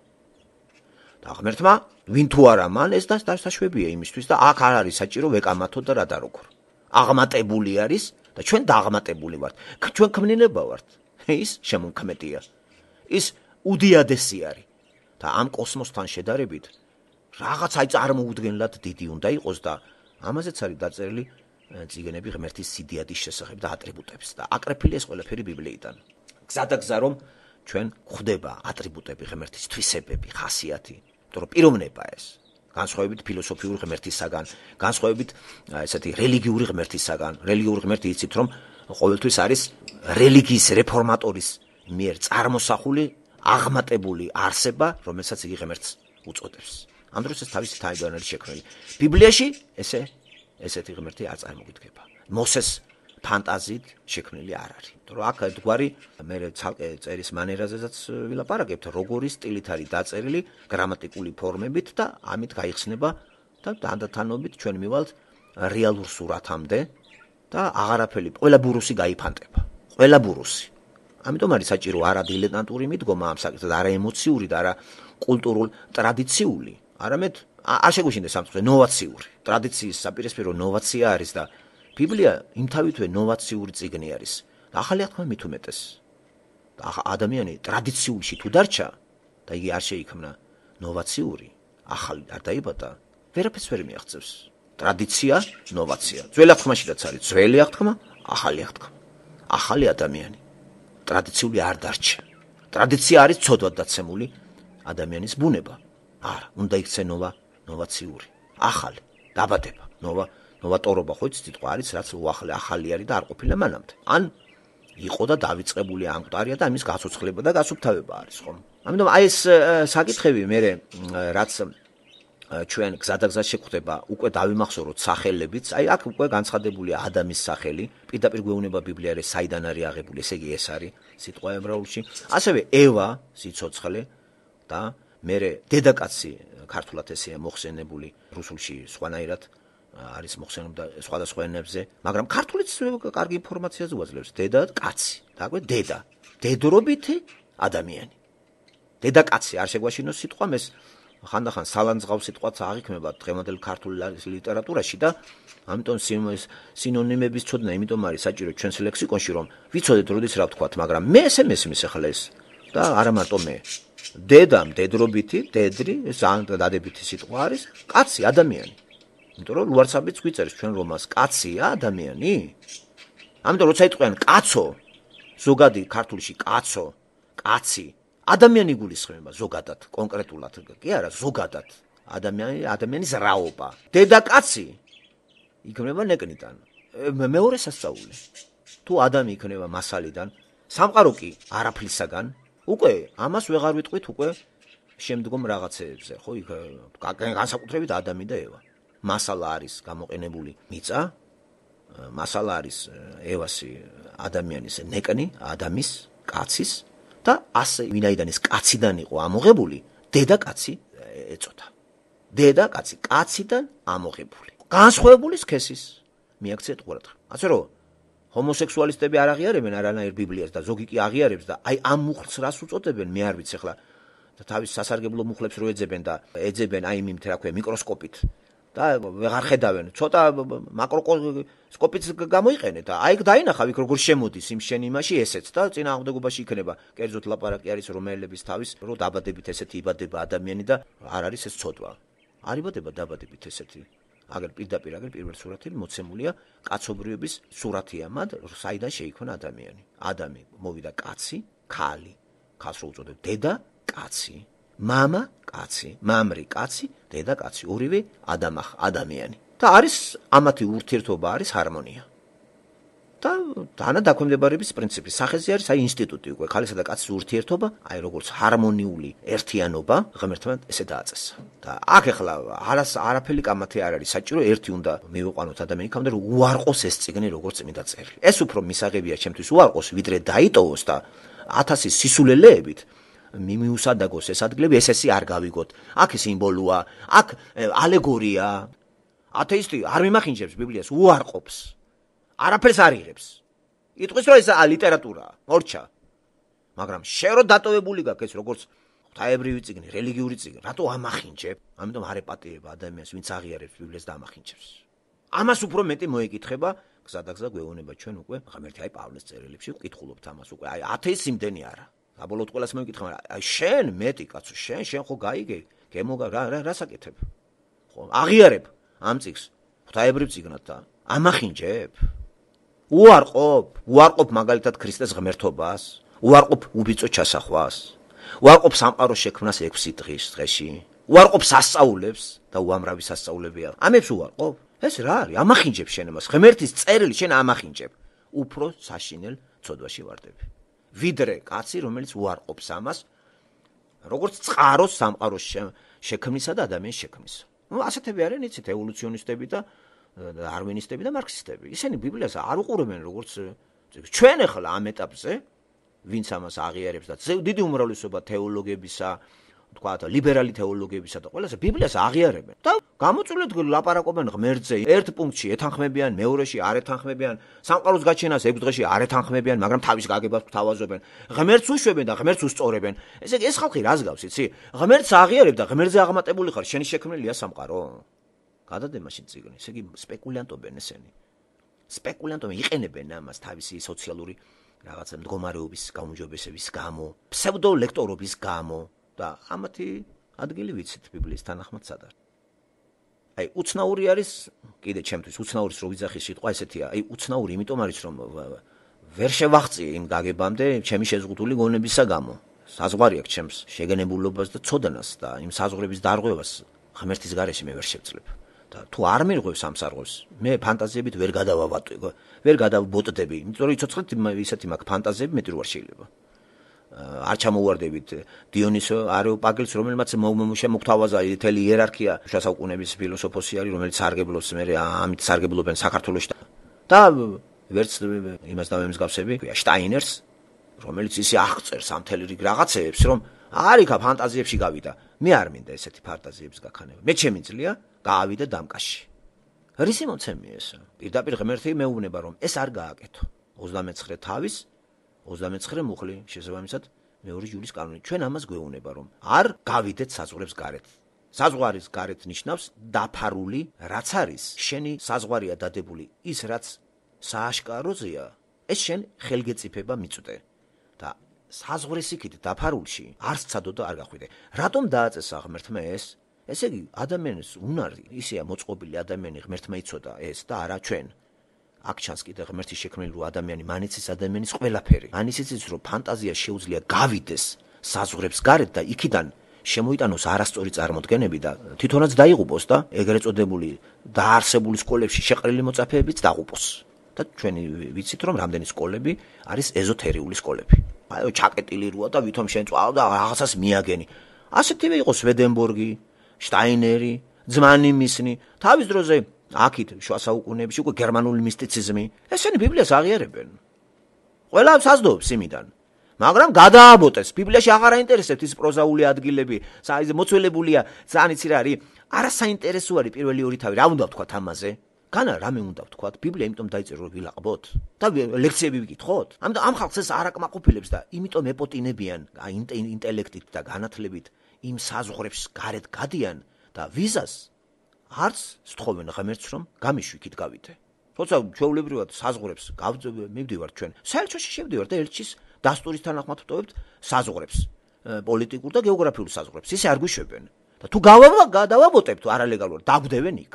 და ღმერთმა ვინ თუ არა მან ეს დას დასაშვებია იმისთვის და აქ არ არის საჭირო ვეკამათო და რა და როგორ აღმატებული არის და ჩვენ დააღმატებული ვართ ჩვენ ქმნილება ვართ ის შემოქმედია ის უდიადესი არის და ამ კოსმოსთან შედარებით რაღაც აი წარმოუდგენლად დიდი უნდა იყოს და ამაზეც არის დაწერილი ციგენები ღმერთის სიდიადის შესახებ და ატრიბუტებს და აკრეფილია ეს ყველაფერი ბიბლიიდან გზადაგზა რომ ჩვენ გვხვდება ატრიბუტები ღმერთის თვისებები ხასიათი მეტყობა პიროვნება ეს განსხვავებით ფილოსოფიური ღმერთისაგან განსხვავებით ესეთი რელიგიური ღმერთისაგან რელიგიური ღმერთი იცით რომ ყოველთვის არის რელიგიის რეფორმატორის მიერ წარმოსახული აღმატებული არსება რომელსაც იგი ღმერთს უწოდებს ამ დროს ეს თავის თაიდან არის შექმნილი ბიბლიაში ესე ესეთი ღმერთი არ წარმოგიდგება მოსეს ფანტაზიით შექმნილი არ არის. იმიტომ რომ აქ ერთგვარი მე ცალკე წერის მანერაზეც ვილაპარაკებთ, როგორი სტილით არის დაწერილი, გრამატიკული ფორმებით და ამით გაიხსნება და თანდათანობით ჩვენ მივალთ რეალურ სურათამდე და აღარაფერი ყველა ბურუსი გაიფანტება. ყველა ბურუსი. ამიტომ არის საჭირო არა დილეტანტური მიდგომა ამ საკითხზე, არა ემოციური და არა კულტურულ ტრადიციული, არამედ არ შეგვიშინდეს სამწუხაროდ ნოვაციური. ტრადიციის საპირისპირო ნოვაცია არის და ბიბლია იმთავითვე ნოვაციური წიგნი არის და ახალი ათქმა მით უმეტეს და ახ ადამიანი ტრადიციულში თუ დარჩა და იგი არ შეიქმნა ნოვაციური ახალი არ დაიბადა ვერაფერს ვერ მიაღწევს ტრადიცია ნოვაცია ძველი ათქმაშიდაც არის ძველი ათქმა ახალი ათქმა ახალი ადამიანი ტრადიციული არ დარჩა ტრადიცია არის ცოდვად დაცემული ადამიანის ბუნება არ უნდა იქცენოვა ნოვაციური ახალი დაბადება ნოვა ნოვატორობა ხო ცითქვა არის რაც უახლე ახალი არის და არ ყოფილა მანამდე ან იყო და დაიწყებული ამკვტარია და ამის გასოცხლება და გასუფთავება არის ხო ამიტომ აი ეს საკითხები მე რაც ჩვენ გზადაგზა შეგხვდება უკვე დავიმახსოვროთ სახელებიც აი აქ უკვე განცხადებული ადამის სახელი პირდაპირ გვეუბნება ბიბლიარე საიდან არის აღებული ესე იგი ეს არის სიტყვა ებრაულში ასევე ევა სიцоცხლე და მე დედაკაცი ქართულად ესეა მოხსენებული რუსულში სხვანაირად არის მოხსენებდა სხვადასხვა ენებზე, მაგრამ ქართულიც კარგი ინფორმაციას უაძლევს. დედა კაცი, დაგვე დედა, დედრობითი ადამიანი. დედა კაცი არ შეგვაშინოს სიტყვა, მეს ხანდახან სალანძღავს სიტყვაც აღიქმება დღევანდელ ქართულ ლიტერატურაში და ამიტომ სინონიმების ცოდნა, იმიტომ არის საჭირო ჩვენს ლექსიკონში რომ ვიცოდეთ როდის რა ვთქვათ, მაგრამ მე ესე მესმის ახლა ეს და არა მარტო მე. დედამ დედრობითი, დედრი, ზანდადებითი სიტყვა არის, კაცი ადამიანი. იმიტომ რომ ლუარცაბიც გვიწერს ჩვენ რომას კაცია ადამიანი ამიტომ როცა იყვენ კაცო ზოგადი ქართულში კაცო კაცი ადამიანი გულისხმება ზოგადად კონკრეტულად კი არა ზოგადად ადამიანი ადამიანის რაობა დედაკაცი იქნება ნეკნიდან მეორე სასწაული თუ ადამი იქნება მასალიდან სამყარო კი არაფლისაგან უკვე ამას ვეღარ ვიტყვით უკვე შემდგომ რაღაცეებზე ხო იქ განსაკუთრებით ადამი და ევა მასალა არის გამოყენებული მიწა მასალა არის ევასი ადამიანის ნეკნი ადამის კაცის და ასე ვინაიდან ეს კაციდან იყო ამოღებული დედა კაცი ეწოთა დედა კაცი კაციდან ამოღებული განსხვავებული სქესის მიაქციეთ ყურადღება ასე რომ ჰომოსექსუალისტები არ აღიარებენ არანაირ ბიბლიას და ზოგი კი აღიარებს და აი ამ მუხლს რას უწოდებენ მე არ ვიცი ხლა და თავის სასარგებლო მუხლებს როეძებენ და ეძებენ აი იმით რა ქვია მიკროსკოპით და ვეღარ ხედავენ ცოტა მაკროსკოპიც გამოიყენეთ აი დაინახავ იქ როგორ შემოდის იმ შენ იმაში ესეც და წინააღმდეგობაში იქნება კერძოდ ლაპარაკი არის რომელების თავის რომ დაბადებით ესეთი იბადება ადამიანი და არ არის ეს ცოტვა არ იბადება დაბადებით ესეთი აგერ პირდაპირ აგერ პირველ სურათელი მოცემულია კაცობრიობის სურათია მათ საიდან შეიქმნა ადამიანი ადამი მოვიდა კაცი ქალი ქალს რო უწოდებ დედა კაცი мама კაცი, мамრი კაცი, დედა კაცი, ორივე ადამახ ადამიანი. და არის ამათი ურთიერთობა არის ჰარმონია. და დანა დაქვემდებარების პრინციპი. სახეზე არის აი ინსტიტუტი უკვე, ხალისა და კაცის ურთიერთობა, აი როგორც ჰარმონიული ერთიანობა, ღმერთთან ესე დააწესა. და აქ ახლა არას არაფერი კამათი არ არის საჭირო, ერთი უნდა მეუყანოთ ადამიანიკამდე, რომ უარყოს ეს ციგნი როგორც წმინდა წერილი. ეს უფრო მისაღებია ჩემთვის უარყოს, ვიდრე დაიტოვოს და 1000 სისულელეებით მიმიუსადაგოს ეს ადგილები, ეს ესე არ გავიგოთ. აქ სიმბოლოა, აქ ალეგორია. ათეისტი არ მიმახინჯებს ბიბლიას, უარყოფს. არაფერს არ იღებს. იტყვის რომ ეს ალიტერატურა, მორჩა. მაგრამ შერო დატოვებული გაქვს ეს როგორც ღვთაებრივი წიგნი, რელიგიური წიგნი. რატო ამახინჯებ? ამიტომ არ ეპატიება ადამიანს, ვინც აღიარებს ბიბლიას და ამახინჯებს. ამას უფრო მეტი მოიკითხება გზადაგზა გვეუბნება ჩვენ უკვე, ხომ ერთი აი პავლეს წერილებში ვკითხულობთ ამას უკვე. აი ათეისიმდენი არა. აბოლოოდ ყველას მომიკითხა, მაგრამ შენ მეტი კაცო, შენ შენ ხო გაიგე, გემოგა რა რა რასაკეთებ? ხო, აღიარებ ამ წიგს. ღვთაებრივ წიგნად და ამახინჯებ. უარყოფ, უარყოფ მაგალითად ქრისტეს ღმერთობას, უარყოფ უბიწო ჩასახვას, უარყოფ სამყაროს შექმნას 6 დღის დღეში, უარყოფ სასწაულებს და უამრავი სასწაულებია. ამებს უარყოფ. ეს რა არის? ამახინჯებ შენ ამას. ღმერთის წერილი შენ ამახინჯებ. უფრო საშინელ ცოდვაში ვარდები. ვიდრე კაცი, რომელიც უარყოფს ამას, როგორც წყაროს სამყაროს შექმნისა და ადამიანის შექმნის. ნუ ასეთები არიან იცით, ევოლუციონისტები და არვინისტები და მარქსისტები. ისინი ბიბლიას არ უყურებენ, როგორც ჩვენ ახლა ამ ეტაპზე, ვინც ამას აღიარებს და დიდი უმრავლესობა თეოლოგებისა თქვათ ლიბერალი თეოლოგებისა და ყველა ეს ბიბლიას აღიარებენ და გამოწვლით ლაპარაკობენ ღმერთზე ერთ პუნქტში ეთანხმებიან მეორეში არეთანხმებიან სამყაროს გაჩენას ეგ დღეში არეთანხმებიან მაგრამ თავის გაგებას ვთავაზობენ ღმერთს უშვებენ და ღმერთს უსწორებენ ესე იგი ეს ხალხი რას გავს იცი ღმერთს აღიარებ და ღმერთზე აღმატებული ხარ შენი შექმნილია სამყარო გადადებაში ციგნი ესე იგი სპეკულანტობენ ესენი სპეკულანტობენ იყენებენ ამას თავისი სოციალური რაღაცა მდგომარეობის გამოჯობესების გამო ფსევდოლექტორობის გამო და ხამათი ადგილი ვიცით ბიბლიის თანახმად სადარ. აი უცნაური არის კიდე ჩემთვის უცნაურის რო ვიძახის სიტყვა ესეთია. აი უცნაური იმიტომ არის რომ ვერ შევაღწიე იმ გაგებამდე ჩემი შეზღუდული გონებისა გამო. საზღვარი აქვს ჩემს შეგენებულობას და ცოდნას და იმ საზღვრების დარღვევას ღმერთის გარეშე მე ვერ შევწლებ. და თუ არ მიიღებს ამ საზღვრს, მე ფანტაზიებით ვერ გადავავატვი, ვერ გადავბოტდები. იმიტომ რომ იცოცხლეთ ისეთი მაგ ფანტაზიები მეტი რო არ შეიძლება. არ ჩამოواردებით დიონისო არეოპაგელს რომელმაც შემოგთავაზა თელი იერარქია შასაუკუნების ფილოსოფოსი არის რომელიც სარგებლობს მე ამით სარგებლობენ საქართველოს და ვერც იმას და მემს გავსები შტაინერს რომელიც ისე აღწერს ამ თელი რიგ რაღაცეებს რომ არიქა ფანტაზიებში გავიდა მე არ მინდა ესეთი ფანტაზიების გაქანება მე შემიძლია გავიდე დამკაში რისი მომცემია ეს პირდაპირ ღმერთი მეუბნება რომ ეს არ გააკეთო 29 თავის 29 მუხლი შესაბამისად მეორე ჯულის კანონით ჩვენ ამას გვეუბნება რომ არ გავიდეთ საზღურებს გარეთ საზღვარის გარეთ ნიშნავს დაფარული რაც არის შენი საზღვარია დადებული ის რაც სააშკაროზია ეს შენ ხელგეწიფება მიწვდე და საზღურის იქით დაფარულში არც ცადო და არ გახვიდე რატომ დააწესა ღმერთმა ეს ესე იგი ადამიანის უნარი ისეა მოწყობილი ადამიანი ღმერთმა იცოდა ეს და არა ჩვენ აქ ჩანს კიდე ღმერთის შექმნილი ადამიანი მანიცის ადამიანის ყველაფერი მანიცის რომ ფანტაზია შეუძლია გავიდეს საზღურებს გარეთ და იქიდან შემოიტანოს არასწორი წარმოდგენები და თვითონაც დაიღუპოს და ეგრეთ წოდებული დაარსებული სკოლებში შეყრილი მოწაფეებიც დაღუპოს და ჩვენი ვიცით რომ რამდენი სკოლები არის ეზოთერიული სკოლები აი ჩაკეტილი როა და ვითომ შენ წავალ და რაღაცას მიაგენი ასეთივე იყო სვედენბორგი შტაინერი ძმანი მისნი თავის დროზე აქეთ შუა საუკუნეებში უკვე გერმანული მისტიციზმი ესენი ბიბლიას აღიარებენ ყველა საზდოობს იმიდან მაგრამ გადააბოტეს ბიბლიაში აღარ აინტერესებს ის პროზაული ადგილები საერთოდ მოწველებულია ძალიან ისე რარი არა საინტერესო არის პირველი ორი თავი რა უნდა ვთქვათ ამაზე განა რამე უნდა ვთქვათ ბიბლია იმიტომ დაიწერო ვილაყბოთ და ლექციები ვიკითხოთ ამიტომ ამ ხალხს ეს არაკმაყოფილებს და იმიტომ ეპოტინებიან ინტელექტით და განათლებით იმ საზღურებს გარეთ გადიან და ვიზას არც სთხოვენ ღმერთს რომ გამიშვიქით გავიდე. თორსა ჩვეულებრივად საზღურებს გავძვე მივდივართ ჩვენ. საერთოდ შევდივართ და ელჩის დასტურის თანახმად ვტოვებთ საზღურებს. პოლიტიკურ და გეოგრაფიულ საზღურებს. ისე არ გუშვებენ. და თუ გავავა გადავაბოტებთ არალეგალურად დაგვდევენ იქ.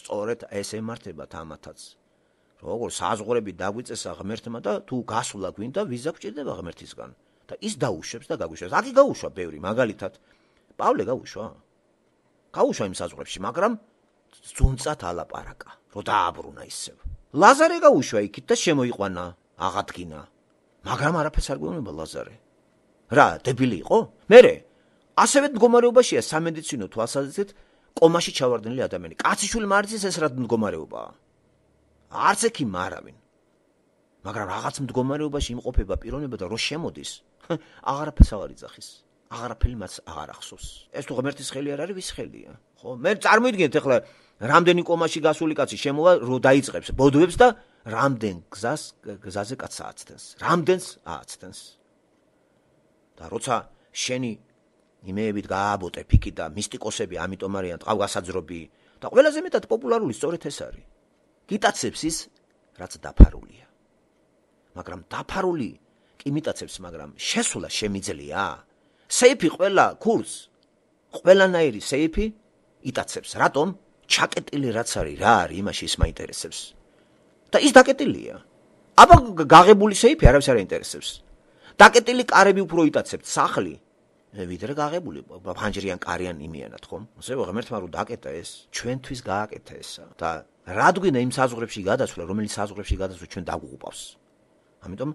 სწორედ ეს ემართება თამათაც. როგორ საზღურები დაგვიწესა ღმერთმა და თუ გასულა გვინდა ვიზა გჭირდება ღმერთისგან და ის დაუშვებს და გაგუშვებს. აკი გაუშვა ბევრი მაგალითად პავლე გაუშვა. გაუშვა იმ საზღურებში, მაგრამ ძუნცად ალაპარაკა, რომ დააბრუნა ისევ. ლაზარე გაუშვა იქით და შემოიყვანა, აღადგინა. მაგრამ არაფერს არ გვეუბნება ლაზარე. რა, დებილი იყო? მერე ასევე მდგომარეობაშია სამედიცინო თვალსაზრისით კომაში ჩავარდნილი ადამიანი. კაცისული მარცის ეს რა მდგომარეობაა? არც ექი მარავინ. მაგრამ რაღაც მდგომარეობაში იმყოფება პიროვნება და რო შემოდის, აღარაფერს აღარ იძახის. აღარაფერი მას აღარ ახსოვს. ეს თუ ღმერთის ხელი არ არის, ვის ხელია? ხო, მე წარმოიდგინეთ ახლა რამდენი კომაში გასული კაცი შემოვა რო დაიწყებს ბოდვებს და რამდენ გზას გზაზე კაცს აცდენს, რამდენს აცდენს. და როცა შენი იმეებით გააბოტე ფიქი და მისტიკოსები ამიტომ არიან ტყავგასაძრობი და ყველაზე მეტად პოპულარული სწორედ ეს არის. გიტაცებს ის, რაც დაფარულია. მაგრამ დაფარული კი მიტაცებს, მაგრამ შესულა შემიძლია? სეიფი ყველა ქურს ყველანაირი სეიფი იტაცებს რატომ ჩაკეტილი რაც არის რა არის იმაში ის მაინტერესებს და ის დაკეტილია აბა გაღებული სეიფი არავის არ ინტერესებს დაკეტილი კარები უფრო იტაცებს სახლი ვიდრე გაღებული ფანჯრიან კარიან იმიანად ხომ ასე ღმერთმა რომ დაკეტა ეს ჩვენთვის გააკეთა ეს და რადგვინა იმ საზღურებში გადასვლა რომელიც საზღურებში გადასვლა ჩვენ დაგუღობავს ამიტომ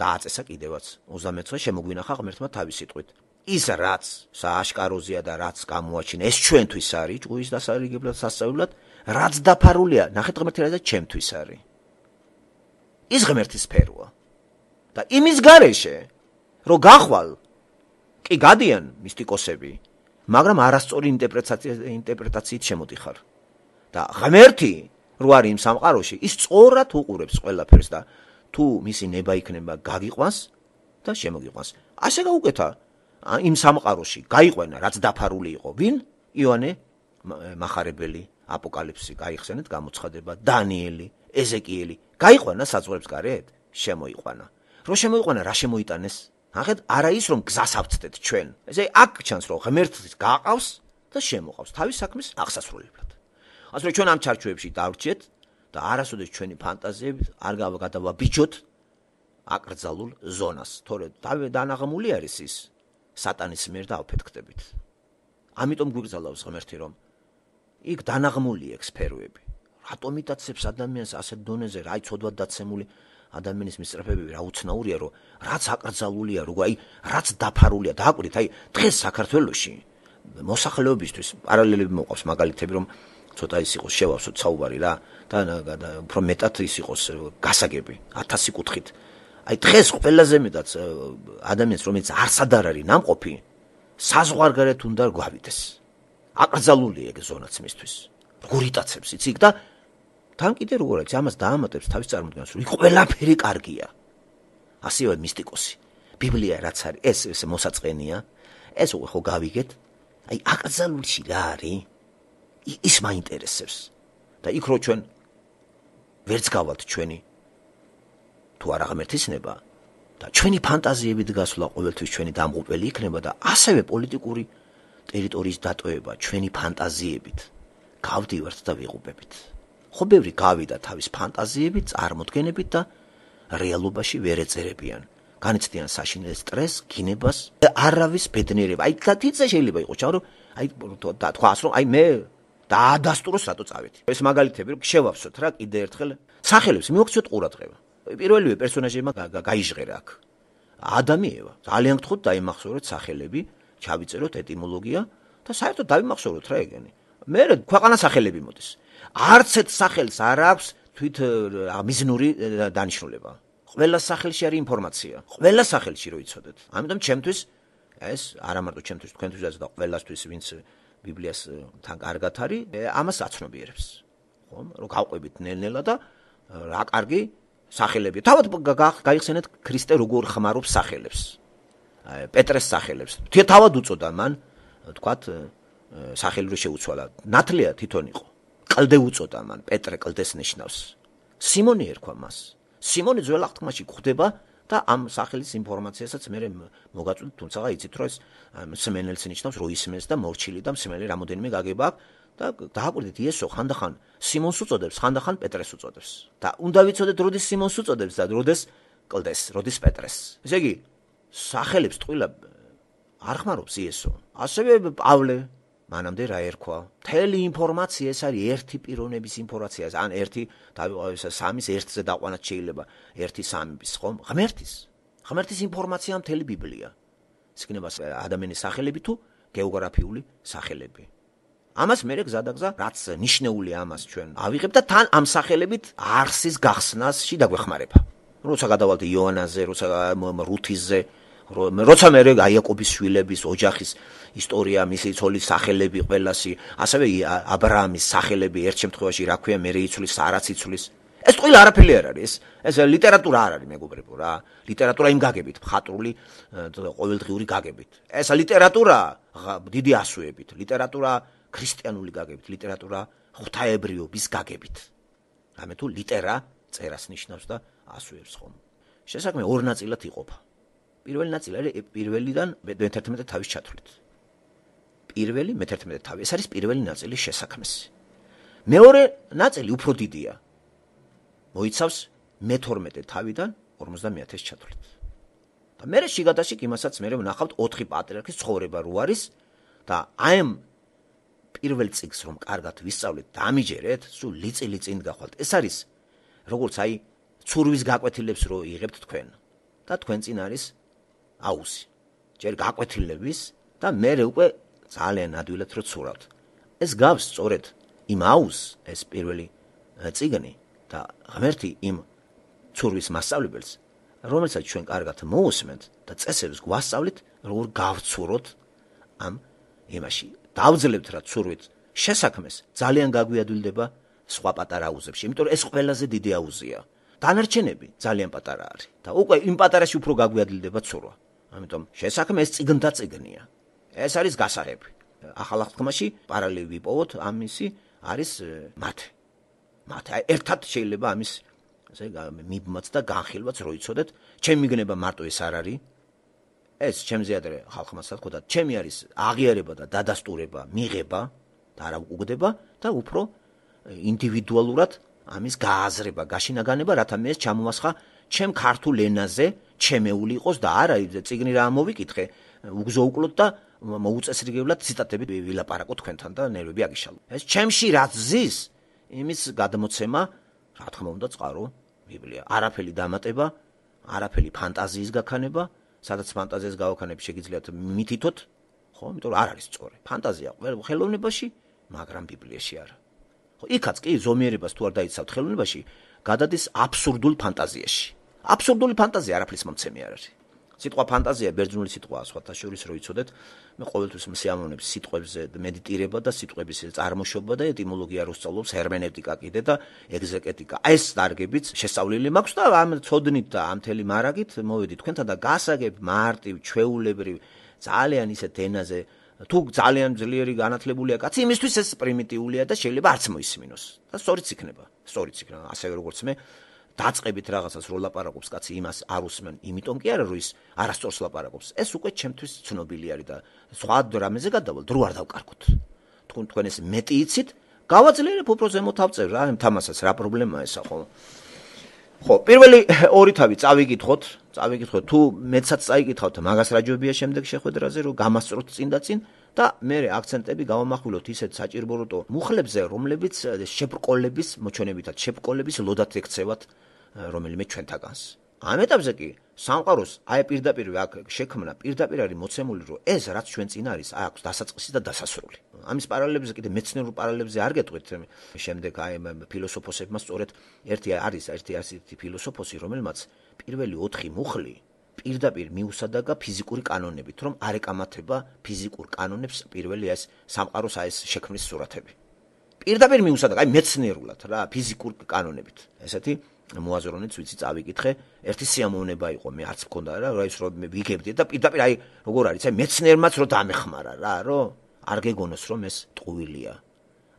დააწესა კიდევაც 29-ე შემოგვინახა ღმერთმა თავის სიტყვით ის რაც სააშკაროზია და რაც გამოაჩინა ეს ჩვენთვის არის ჯგუის დასალიგებლად სასწაულად რაც დაფარულია ნახეთ ღმერთი რაც ჩემთვის არის ის ღმერთის სფეროა და იმის გარეშე რო გახვალ კი გადიან მისტიკოსები მაგრამ არასწორი ინტერპრეტაცია ინტერპრეტაციით შემოდიხარ და ღმერთი რო არის იმ სამყაროში ის წორად უყურებს ყველაფერს და თუ მისი ნება იქნება გაგიყვანს და შემოგიყვანს. ასე გაუკეთა იმ სამყაროში გაიყვანა რაც დაფარული იყო ვინ იოანე מחარებელი აპოკალიფსი გაიხსენეთ გამოცხადება დანიელი ეზეკიელი გაიყვანა საზღურებს გარეთ შემოიყვანა რო შემოიყვანა რა შემოიტანეს ახეთ არა ის რომ გზას ავწდეთ ჩვენ ესე აქ ჩანს რომ ღმერთს გააყავს და შემოყავს თავის საქმის აღსასრულებლად ასე რომ ჩვენ ამ ჩარჩოებში დავრჩეთ და არასოდეს ჩვენი ფანტაზიები არ გავაკეთებდა ბიჭოთ აკრძალულ ზონას. თორედ დავე დანაღმული არის ის სატანის მიერ და აფეთქდებით. ამიტომ გვიგზავნავს ღმერთი რომ იქ დანაღმული ექსფერვები. რატომ იტაცებს ადამიანს ასეთ დონეზე, რაი ცოდვა დაცემული ადამიანის მისწრაფები რა უცნაურია, რომ რაც აკრძალულია, როგორ აი რაც დაფარულია, დააკვირით, აი დღეს საქართველოში მოსახლეობისთვის პარალელები მოყავს მაგალითები რომ ცოტა ის იყოს შევავსოთ საუბარი რა და უფრო მეტად ის იყოს გასაგები 1000 კუთხით აი დღეს ყველაზე მეტად ადამიანს რომელიც არსად არ არის ნამყოფი საზღვარგარეთ უნდა გავიდეს აკრძალულია ეგ ზონაც მისთვის გურიტაცებს იცი და თან კიდე როგორ არის ამას დაამატებს თავის წარმოდგენას რომ ყველაფერი კარგია ასევე მისტიკოსი ბიბლია რაც არის ეს ეს მოსაწყენია ეს უხო გავიგეთ აი აკრძალულში რა არის ის მაინტერესებს და იქ რო ჩვენ ვერც გავალთ ჩვენი თუ არ აღმერთისნება და ჩვენი ფანტაზიები დგასვლა ყოველთვის ჩვენი დამღუპველი იქნება და ასევე პოლიტიკური ტერიტორიის დატოება ჩვენი ფანტაზიებით გავდივართ და ვიღუპებით ხო ბევრი გავიდა თავის ფანტაზიებით წარმოდგენებით და რეალობაში ვერ ეწერებიან განიცდიან საშინელ სტრესს გინებას და არავის ბედნიერება აი თითქოს შეიძლება იყოს ჩავარო აი თქვა რომ აი მე და ადასტუროს რატო წავედი. ეს მაგალითები რომ შევაფსოთ რა კიდე ერთხელ. სახელებს მიოქციოთ ყურადღება. პირველივე პერსონაჟებმა გაიჟღერა აქ. ადამიანია. ძალიან გთხოვთ დაიმახსოვროთ სახელები, ჩავიწეროთ ეტიმოლოგია და საერთოდ დაიმახსოვროთ რა ეგენი. მე ქვეყანა სახელები მოდის. არც ერთ სახელს არ აქვს თვით მიზნური დანიშნულება. ყველა სახელში არის ინფორმაცია. ყველა სახელში როიცოდეთ. ამიტომ ჩემთვის ეს არამარტო ჩემთვის, თქვენთვისაც და ყველასთვის, ვინც ბიბლიას э, თან კარგად არის, ამას აცნობიერებს. ხომ? რომ გავყვებით ნელ-ნელა და э, რა კარგი სახელებია. თავად გაიხსენეთ ქრისტე როგორ ხმარობს სახელებს. აი პეტრეს სახელებს. თავად უწოდა მან, თქვათ, э, სახელი რო შეუცვალა. ნათლია თვითონ იყო. კლდე უწოდა მან, პეტრე კლდეს ნიშნავს. სიმონი ერქვა მას. სიმონი ძველ აღთქმაში გვხვდება, და ამ სახელის ინფორმაციასაც მე მოგაწვით თუნცა გაიცით რომ ეს სმენელს ნიშნავს რო ისმენს და მორჩილი და სმენელი რამოდენიმე გაგება და დააკვირდით იესო ხანდახან სიმონს უწოდებს ხანდახან პეტრეს უწოდებს და უნდა ვიცოდეთ როდის სიმონს უწოდებს და როდის კლდეს როდის პეტრეს ესე იგი სახელებს ტყილა არ ხმარობს იესო ასევე პავლე მანამდე რა ერქვა? მთელი ინფორმაცია ეს არის ერთი პიროვნების ინფორმაცია, ან ერთი დავიყავოთ სამის ერთზე დაყვანაც შეიძლება, ერთი სამის, ხომ? ღმერთის. ღმერთის ინფორმაცია მთელი ბიბლია. ისქნება ადამიანის სახელები თუ გეოგრაფიული სახელები. ამას მე გზადაგზა რაც ნიშნეული ამას ჩვენ ავიღებ და თან ამ სახელებით არსის გახსნასში დაგვეხმარება. როცა გადავალთ იოანაზე, როცა რუთიზე, როცა მე რა იაკობის შვილების ოჯახის ისტორია მისი ძოლის სახელები ყველასი ასევე ა ブラ ამის სახელები ერთ შემთხვევაში რა ქვია მე რე იცulis არაც იცulis ეს ყველა არაფერი არ არის ეს ეს ლიტერატურა არ არის მეგობრებო რა ლიტერატურა იმ გაგებით ხატრული ყოველდღიური გაგებით ეს ლიტერატურა დიდი ასოებით ლიტერატურა ქრისტიანული გაგებით ლიტერატურა ღვთაებრიობის გაგებით ამეთუ ლიტერა წერას ნიშნავს და ასოებს ხომ შესაძლოა ორ ნაწილად იყოფა პირველი ნაწილი არის პირველიდან მე-11 თავის ჩათვლით. პირველი მე-11 თავი, ეს არის პირველი ნაწილის შესაქმნელი. მეორე ნაწილი უფრო დიდია. მოიცავს მე-12 თავიდან 50000-ის ჩათვლით. და მე შეგადაში კიმასაც მე ვნახავთ 4 პატრიარქის ცხოვრება რო არის და აი ამ პირველ წიგს რომ კარგად ვისწავლეთ და ამიჯერეთ, სულ ლიწილი წინ გახვალთ. ეს არის როგორც აი ცურვის გაკვეთილებს რო იღებთ თქვენ. და თქვენ წინ არის აუზი. ჯერ გაკვეთილების და მერე უკვე ძალიან ადვილად რო ცურავთ. ეს გავს სწორედ იმ აუზს, ეს პირველი ციგნი და ღმერთი იმ ცურვის მასშტაბებს რომელსაც ჩვენ კარგად მოუსმენთ და წესებს გვასწავლით, როგორ გავცუროთ ამ იმაში. დავძლებთ რა ცურვით შესაქმეს ძალიან გაგვიადვილდება სხვა პატარა აუზებში, იმიტომ რომ ეს ყველაზე დიდი აუზია. დანარჩენები ძალიან პატარა არის და უკვე იმ პატარაში უფრო გაგვიადვილდება ცურვა. ამიტომ შესაძლოა ეს ციგნდა ციგნია. ეს არის გასაღები. ახალ აღთქმაში პარალელი ვიპოვოთ ამისი არის მათ. მათ ერთად შეიძლება ამის ესე მიბმაც და განხილვაც როიცოდეთ, ჩემი გნება მარტო ეს არ არის. ეს ჩემზე ადრე ხალხმა სათქოდა, ჩემი არის აღიარება და დადასტურება, მიღება და არ უგდება და უფრო ინდივიდუალურად ამის გააზრება, გაშინაგანება, რათა მე ეს ჩამოვასხა ჩემ ქართულ ენაზე, ჩემეული იყოს და არა ციგნი რა მოვიკითხე უგზოუკლოდ და მოუწესრიგებლად ციტატები ვილაპარაკო თქვენთან და ნერვები აგიშალო ეს ჩემში რაც ზის იმის გადმოცემა რა თქმა უნდა წყარო ბიბლია არაფერი დამატება არაფერი ფანტაზიის გაქანება სადაც ფანტაზიის გავოქანები შეიძლება მითითოთ ხო იმიტომ რომ არ არის წორე ფანტაზია ხელოვნებაში მაგრამ ბიბლიაში არა ხო იქაც კი ზომიერებას თუ არ დაიცავთ ხელოვნებაში გადადის აბსურდულ ფანტაზიაში აბსურდული ფანტაზია არაფრის მომცემი არ არის სიტყვა ფანტაზია ბერძნული სიტყვაა სხვათა შორის რო იცოდეთ მე ყოველთვის მსიამოვნებს სიტყვებზე მედიტირება და სიტყვების წარმოშობა და ეტიმოლოგია რო სწავლობს ჰერმენევტიკა კიდე და ეგზეკეტიკა ეს დარგებიც შესწავლილი მაქვს და ამ წოდნით და ამ თელი მარაგით მოვედი თქვენთან და გასაგებ მარტივ ჩეულებრივ ძალიან ისე დენაზე თუ ძალიან ძლიერი განათლებულია კაცი იმისთვის ეს პრიმიტიულია და შეიძლება არც მოისმინოს და სწორიც იქნება სწორიც იქნება ასე როგორც მე დაწყებით რაღაცას რო ლაპარაკობს კაცი იმას არ უსმენ იმიტომ კი არა რომ ის არასწორს ლაპარაკობს ეს უკვე ჩემთვის ცნობილი არის და სხვა რამეზე გადავალ დრო არ დავკარგოთ თქვენ თქვენ ეს მეტი იცით გავაძლიერებ უფრო ზემოთ ავწევ რა ამ თამასაც რა პრობლემაა ესა ხო ხო პირველი ორი თავი წავიკითხოთ წავიკითხოთ თუ მეცაც წაიკითხავთ მაგას რაჯობია შემდეგ შეხვედრაზე რომ გამასწროთ წინ და წინ და მე აქცენტები გავამახვილოთ ისეთ საჭირბოროტო მუხლებზე რომლებიც შეფრკოლების მოჩვენებითად შეფრკოლების ლოდათ ექცევათ რომელიმე ჩვენთაგანს. ამ ეტაპზე კი სამყაროს აი პირდაპირ აქ შექმნა პირდაპირ არის მოცემული, რომ ეს რაც ჩვენ წინ არის, აქვს დასაწყისი და დასასრული. ამის პარალელებზე კიდე მეცნიერულ პარალელებზე არ გეტყვით. შემდეგ აი ფილოსოფოსებმა სწორედ ერთი არის, ერთი არის ერთი ფილოსოფოსი, რომელმაც პირველი 4 მუხლი პირდაპირ მიუსადაგა ფიზიკური კანონებით, რომ არეკამათება ფიზიკურ კანონებს პირველი ეს სამყაროს აი ეს შექმნის სურათები. პირდაპირ მიუსადაგა, აი მეცნიერულად რა, ფიზიკურ კანონებით. ესეთი მოაზროვნეთ ვიცი წავიკითხე ერთი სიამოვნება იყო მე არც მქონდა რა რა ის რომ ვიგებდი და პირდაპირ აი როგორ არის აი მეცნერმაც რომ დამეხმარა რა რომ არ გეგონოს რომ ეს ტყუილია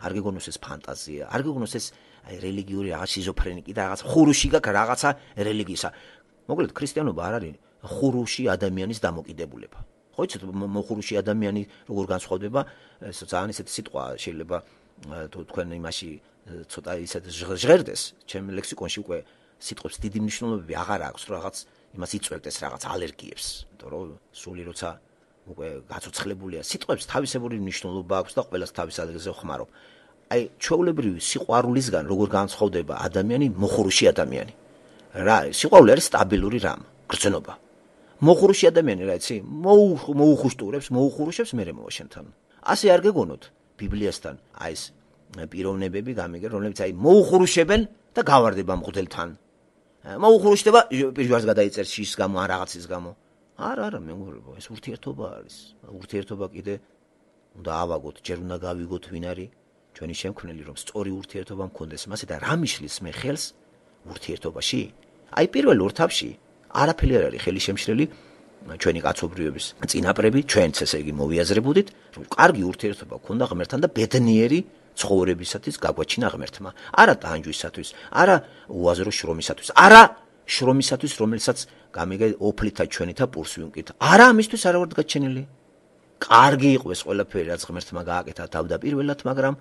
არ გეგონოს ეს ფანტაზია არ გეგონოს ეს აი რელიგიური რაღაც სიზოფრენიკი და რაღაც ხურუში გაკ რაღაცა რელიგიისა მოკლედ ქრისტიანობა არ არის ხურუში ადამიანის დამოკიდებულება ხო იცით მოხურუში ადამიანი როგორ განსხვავდება ეს ძალიან ისეთი სიტყვა შეიძლება თქვენ იმაში ცოტა ისეთ ჟღერდეს ჩემ ლექსიკონში უკვე სიტყვებს დიდი მნიშვნელობები აღარ აქვს რაღაც იმას იწვევდეს რაღაც ალერგიებს იმიტომ რომ სული როცა უკვე გაцоცხლებულია სიტყვებს თავისებური მნიშვნელობა აქვს და ყველას თავის ადგილზე ხმარობ აი ჩაულებრივი სიყვარულისგან როგორ განსხვავდება ადამიანი მოხრუში ადამიანი რა სიყვარული არის სტაბილური რამ გრძნობა მოხრუში ადამიანი რა იცი მოუხ მოუხუშტურებს მოუხრუშებს მერე მოვაშენთან ასე არ გეგონოთ ბიბლიასთან აი ეს პიროვნებები გამიგერ, რომლებიც აი მოუხურშებენ და გავარდებ ამ ღვთელთან. მოუხურშდება პირჯვარს გადაიწერს შის გამო ან რაღაცის გამო. არა, არა, მე მგონი, ეს ურთიერთობა არის. ურთიერთობა კიდე უნდა ავაგოთ, ჯერ უნდა გავიგოთ ვინ არის ჩვენი შემქმნელი, რომ სწორი ურთიერთობა მქონდეს მასე და რა მიშლის მე ხელს ურთიერთობაში? აი პირველ ორთავში არაფერი არ არის ხელი შემშრელი ჩვენი კაცობრიობის წინაპრები, ჩვენც ესე იგი მოვიაზრებოდით, რომ კარგი ურთიერთობა გქონდა ღმერთთან და ბედნიერი ცხოვრებისათვის გაგვაჩინა ღმერთმა არა დაანჯვისათვის არა უაზრო შრომისათვის არა შრომისათვის რომელსაც გამიგე ოფლითა ჩვენითა პურს ვიმკით არა ამისთვის არა ვარდ გაჩენილი კარგი იყოს ყველაფერი რაც ღმერთმა გააკეთა თავდაპირველად მაგრამ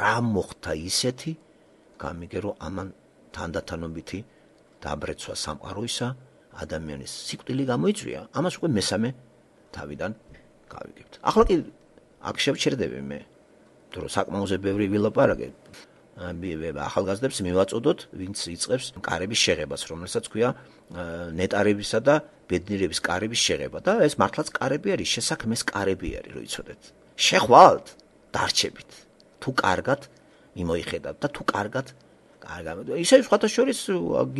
რა მოხდა ისეთი გამიგე რომ ამან თანდათანობითი დაბრეცვა სამყაროისა ადამიანის სიკვდილი გამოიწვია ამას უკვე მესამე თავიდან გავიგებთ ახლა კი აქ შევჩერდები მე თუ რა საკმაოზე ბევრი ვილაპარაკე მე ახალგაზრდებს მივაწოდოთ ვინც იწყებს კარების შეღებას რომელსაც ქვია ნეტარებისა და ბედნიერების კარების შეღება და ეს მართლაც კარები არის შესაქმეს კარები არის რო იცოდეთ შეხვალთ დარჩებით თუ კარგად მიმოიხედავ და თუ კარგად კარგად ისე სხვათა შორის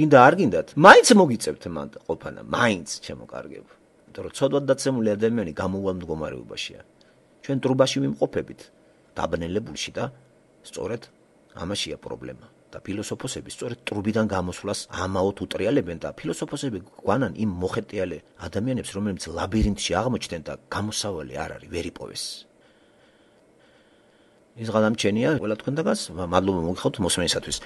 გინდა არ გინდათ მაინც მოგიწევთ მანდ ყოფანა მაინც ჩემო კარგებ იმიტომ რომ ცოდვად დაცემული ადამიანი გამოვალ მდგომარეობაშია ჩვენ ტრუბაში მიმყოფებით დაბნელებულში და სწორედ ამაშია პრობლემა. და ფილოსოფოსები სწორედ ტრუბიდან გამოსვლას ამაოთ უტრიალებენ და ფილოსოფოსები გვანან იმ მოხეტიალე ადამიანებს, რომელიც ლაბირინთში აღმოჩნდნენ და გამოსავალი არ არის, ვერ იპოვეს. ეს გადამჩენია, ყველა თქვენ დაგას, მადლობა მოგხდეთ მოსმენისათვის.